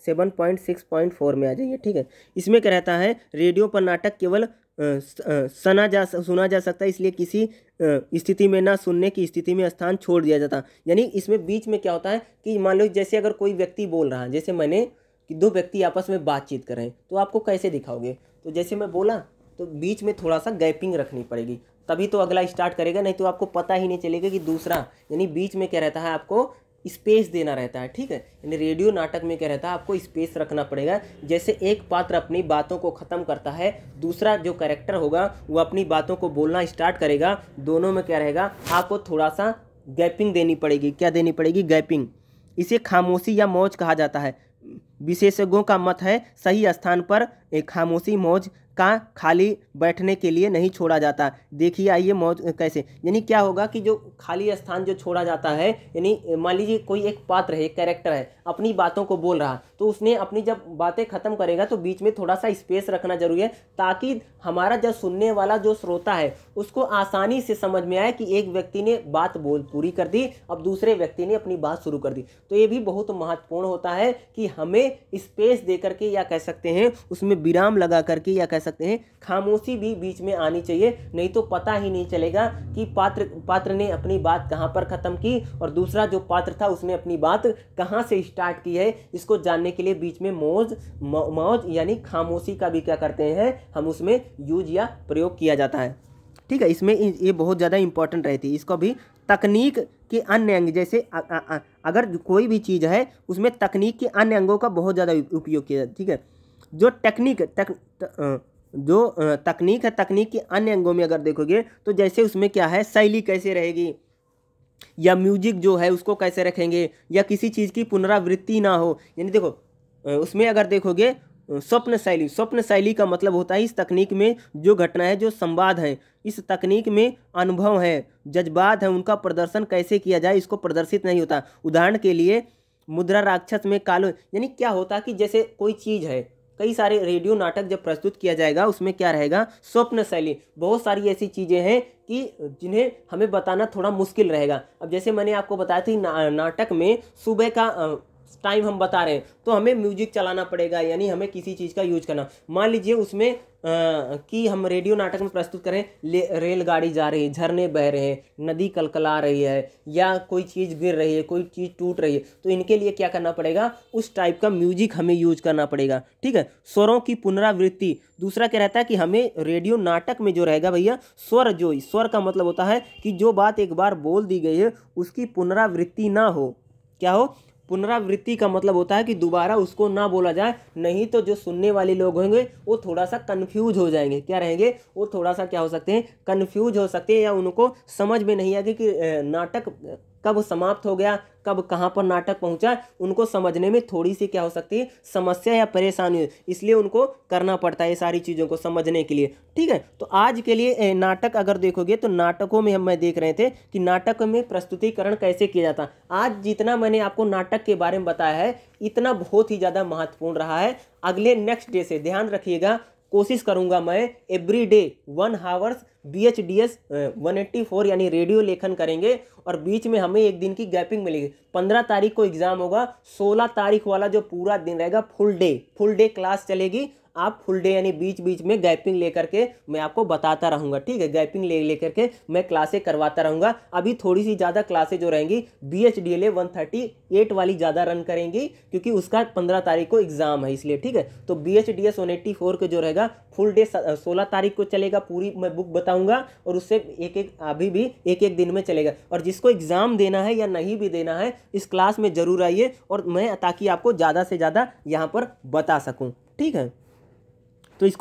seven point six point four में आ जाइए ठीक है इसमें क्या रहता है रेडियो पर नाटक केवल सना जा सुना जा सकता है इसलिए किसी स्थिति में ना सुनने की स्थिति में स्थान छोड़ दिया जाता यानी इसमें बीच में क्या होता है कि मान लो जैसे अगर कोई व्यक्ति बोल रहा है जैसे मैंने कि दो व्यक्ति आपस में बातचीत कर रहे हैं तो आपको कैसे दिखाओगे तो जैसे मैं बोला तो बीच में थोड़ा सा गैपिंग रखनी पड़ेगी तभी तो अगला स्टार्ट करेगा नहीं तो आपको पता ही नहीं चलेगा कि दूसरा यानी बीच में क्या रहता है आपको स्पेस देना रहता है ठीक है यानी रेडियो नाटक में क्या रहता है आपको स्पेस रखना पड़ेगा जैसे एक पात्र अपनी बातों को ख़त्म करता है दूसरा जो करेक्टर होगा वो अपनी बातों को बोलना स्टार्ट करेगा दोनों में क्या रहेगा आपको थोड़ा सा गैपिंग देनी पड़ेगी क्या देनी पड़ेगी गैपिंग इसे खामोशी या मौज कहा जाता है विशेषज्ञों का मत है सही स्थान पर खामोशी मौज का खाली बैठने के लिए नहीं छोड़ा जाता देखिए आइए मौज कैसे यानी क्या होगा कि जो खाली स्थान जो छोड़ा जाता है यानी मान लीजिए कोई एक पात्र है एक कैरेक्टर है अपनी बातों को बोल रहा तो उसने अपनी जब बातें ख़त्म करेगा तो बीच में थोड़ा सा स्पेस रखना जरूरी है ताकि हमारा जब सुनने वाला जो श्रोता है उसको आसानी से समझ में आए कि एक व्यक्ति ने बात बोल पूरी कर दी अब दूसरे व्यक्ति ने अपनी बात शुरू कर दी तो ये भी बहुत महत्वपूर्ण होता है कि हमें स्पेस दे करके या कह सकते हैं उसमें में विराम लगा करके या कह सकते हैं खामोशी भी बीच में आनी चाहिए नहीं तो पता ही नहीं चलेगा कि पात्र पात्र ने अपनी बात कहाँ पर ख़त्म की और दूसरा जो पात्र था उसने अपनी बात कहाँ से स्टार्ट की है इसको जानने के लिए बीच में मौज मौज यानी खामोशी का भी क्या करते हैं हम उसमें यूज या प्रयोग किया जाता है ठीक है इसमें ये बहुत ज़्यादा इंपॉर्टेंट रहती है इसको भी तकनीक के अन्य अंग जैसे आ, आ, आ, अगर कोई भी चीज़ है उसमें तकनीक के अन्य अंगों का बहुत ज़्यादा उपयोग किया जाता है ठीक है जो टेक्निक तक जो तकनीक है तकनीक के अन्य अंगों में अगर देखोगे तो जैसे उसमें क्या है शैली कैसे रहेगी या म्यूजिक जो है उसको कैसे रखेंगे या किसी चीज़ की पुनरावृत्ति ना हो यानी देखो उसमें अगर देखोगे स्वप्न शैली स्वप्न शैली का मतलब होता है इस तकनीक में जो घटना है जो संवाद है इस तकनीक में अनुभव है जज्बात है उनका प्रदर्शन कैसे किया जाए इसको प्रदर्शित नहीं होता उदाहरण के लिए मुद्रा राक्षस में कालो यानी क्या होता कि जैसे कोई चीज़ है कई सारे रेडियो नाटक जब प्रस्तुत किया जाएगा उसमें क्या रहेगा स्वप्न शैली बहुत सारी ऐसी चीज़ें हैं कि जिन्हें हमें बताना थोड़ा मुश्किल रहेगा अब जैसे मैंने आपको बताया थी ना, नाटक में सुबह का टाइम हम बता रहे हैं तो हमें म्यूजिक चलाना पड़ेगा यानी हमें किसी चीज़ का यूज करना मान लीजिए उसमें आ, कि हम रेडियो नाटक में प्रस्तुत करें रेलगाड़ी जा रही है झरने बह रहे हैं नदी कलकला रही है या कोई चीज़ गिर रही है कोई चीज़ टूट रही है तो इनके लिए क्या करना पड़ेगा उस टाइप का म्यूजिक हमें यूज करना पड़ेगा ठीक है स्वरों की पुनरावृत्ति दूसरा क्या रहता है कि हमें रेडियो नाटक में जो रहेगा भैया स्वर जो स्वर का मतलब होता है कि जो बात एक बार बोल दी गई है उसकी पुनरावृत्ति ना हो क्या हो पुनरावृत्ति का मतलब होता है कि दोबारा उसको ना बोला जाए नहीं तो जो सुनने वाले लोग होंगे वो थोड़ा सा कन्फ्यूज हो जाएंगे क्या रहेंगे वो थोड़ा सा क्या हो सकते हैं कन्फ्यूज हो सकते हैं या उनको समझ में नहीं आगे कि नाटक कब समाप्त हो गया कब कहाँ पर नाटक पहुँचा उनको समझने में थोड़ी सी क्या हो सकती है समस्या या परेशानी इसलिए उनको करना पड़ता है ये सारी चीज़ों को समझने के लिए ठीक है तो आज के लिए नाटक अगर देखोगे तो नाटकों में हम मैं देख रहे थे कि नाटक में प्रस्तुतिकरण कैसे किया जाता आज जितना मैंने आपको नाटक के बारे में बताया है इतना बहुत ही ज़्यादा महत्वपूर्ण रहा है अगले नेक्स्ट डे से ध्यान रखिएगा कोशिश करूँगा मैं every day one hours B H D S one eighty four यानी रेडियो लेखन करेंगे और बीच में हमें एक दिन की गैपिंग मिलेगी पंद्रह तारीख को एग्ज़ाम होगा सोलह तारीख वाला जो पूरा दिन रहेगा full day full day class चलेगी आप फुल डे यानी बीच बीच में गैपिंग लेकर के मैं आपको बताता रहूँगा ठीक है गैपिंग ले लेकर के मैं क्लासे करवाता रहूँगा अभी थोड़ी सी ज़्यादा क्लासे जो रहेंगी B H D L A one thirty eight वाली ज़्यादा रन करेंगी क्योंकि उसका पंद्रह तारीख को एग्ज़ाम है इसलिए ठीक है तो B H D S one eighty four का जो रहेगा फुल डे सोलह तारीख को चलेगा पूरी मैं बुक बताऊँगा और उससे एक एक अभी भी एक एक दिन में चलेगा और जिसको एग्ज़ाम देना है या नहीं भी देना है इस क्लास में ज़रूर आइए और मैं ताकि आपको ज़्यादा से ज़्यादा यहाँ पर बता सकूँ ठीक है Entonces,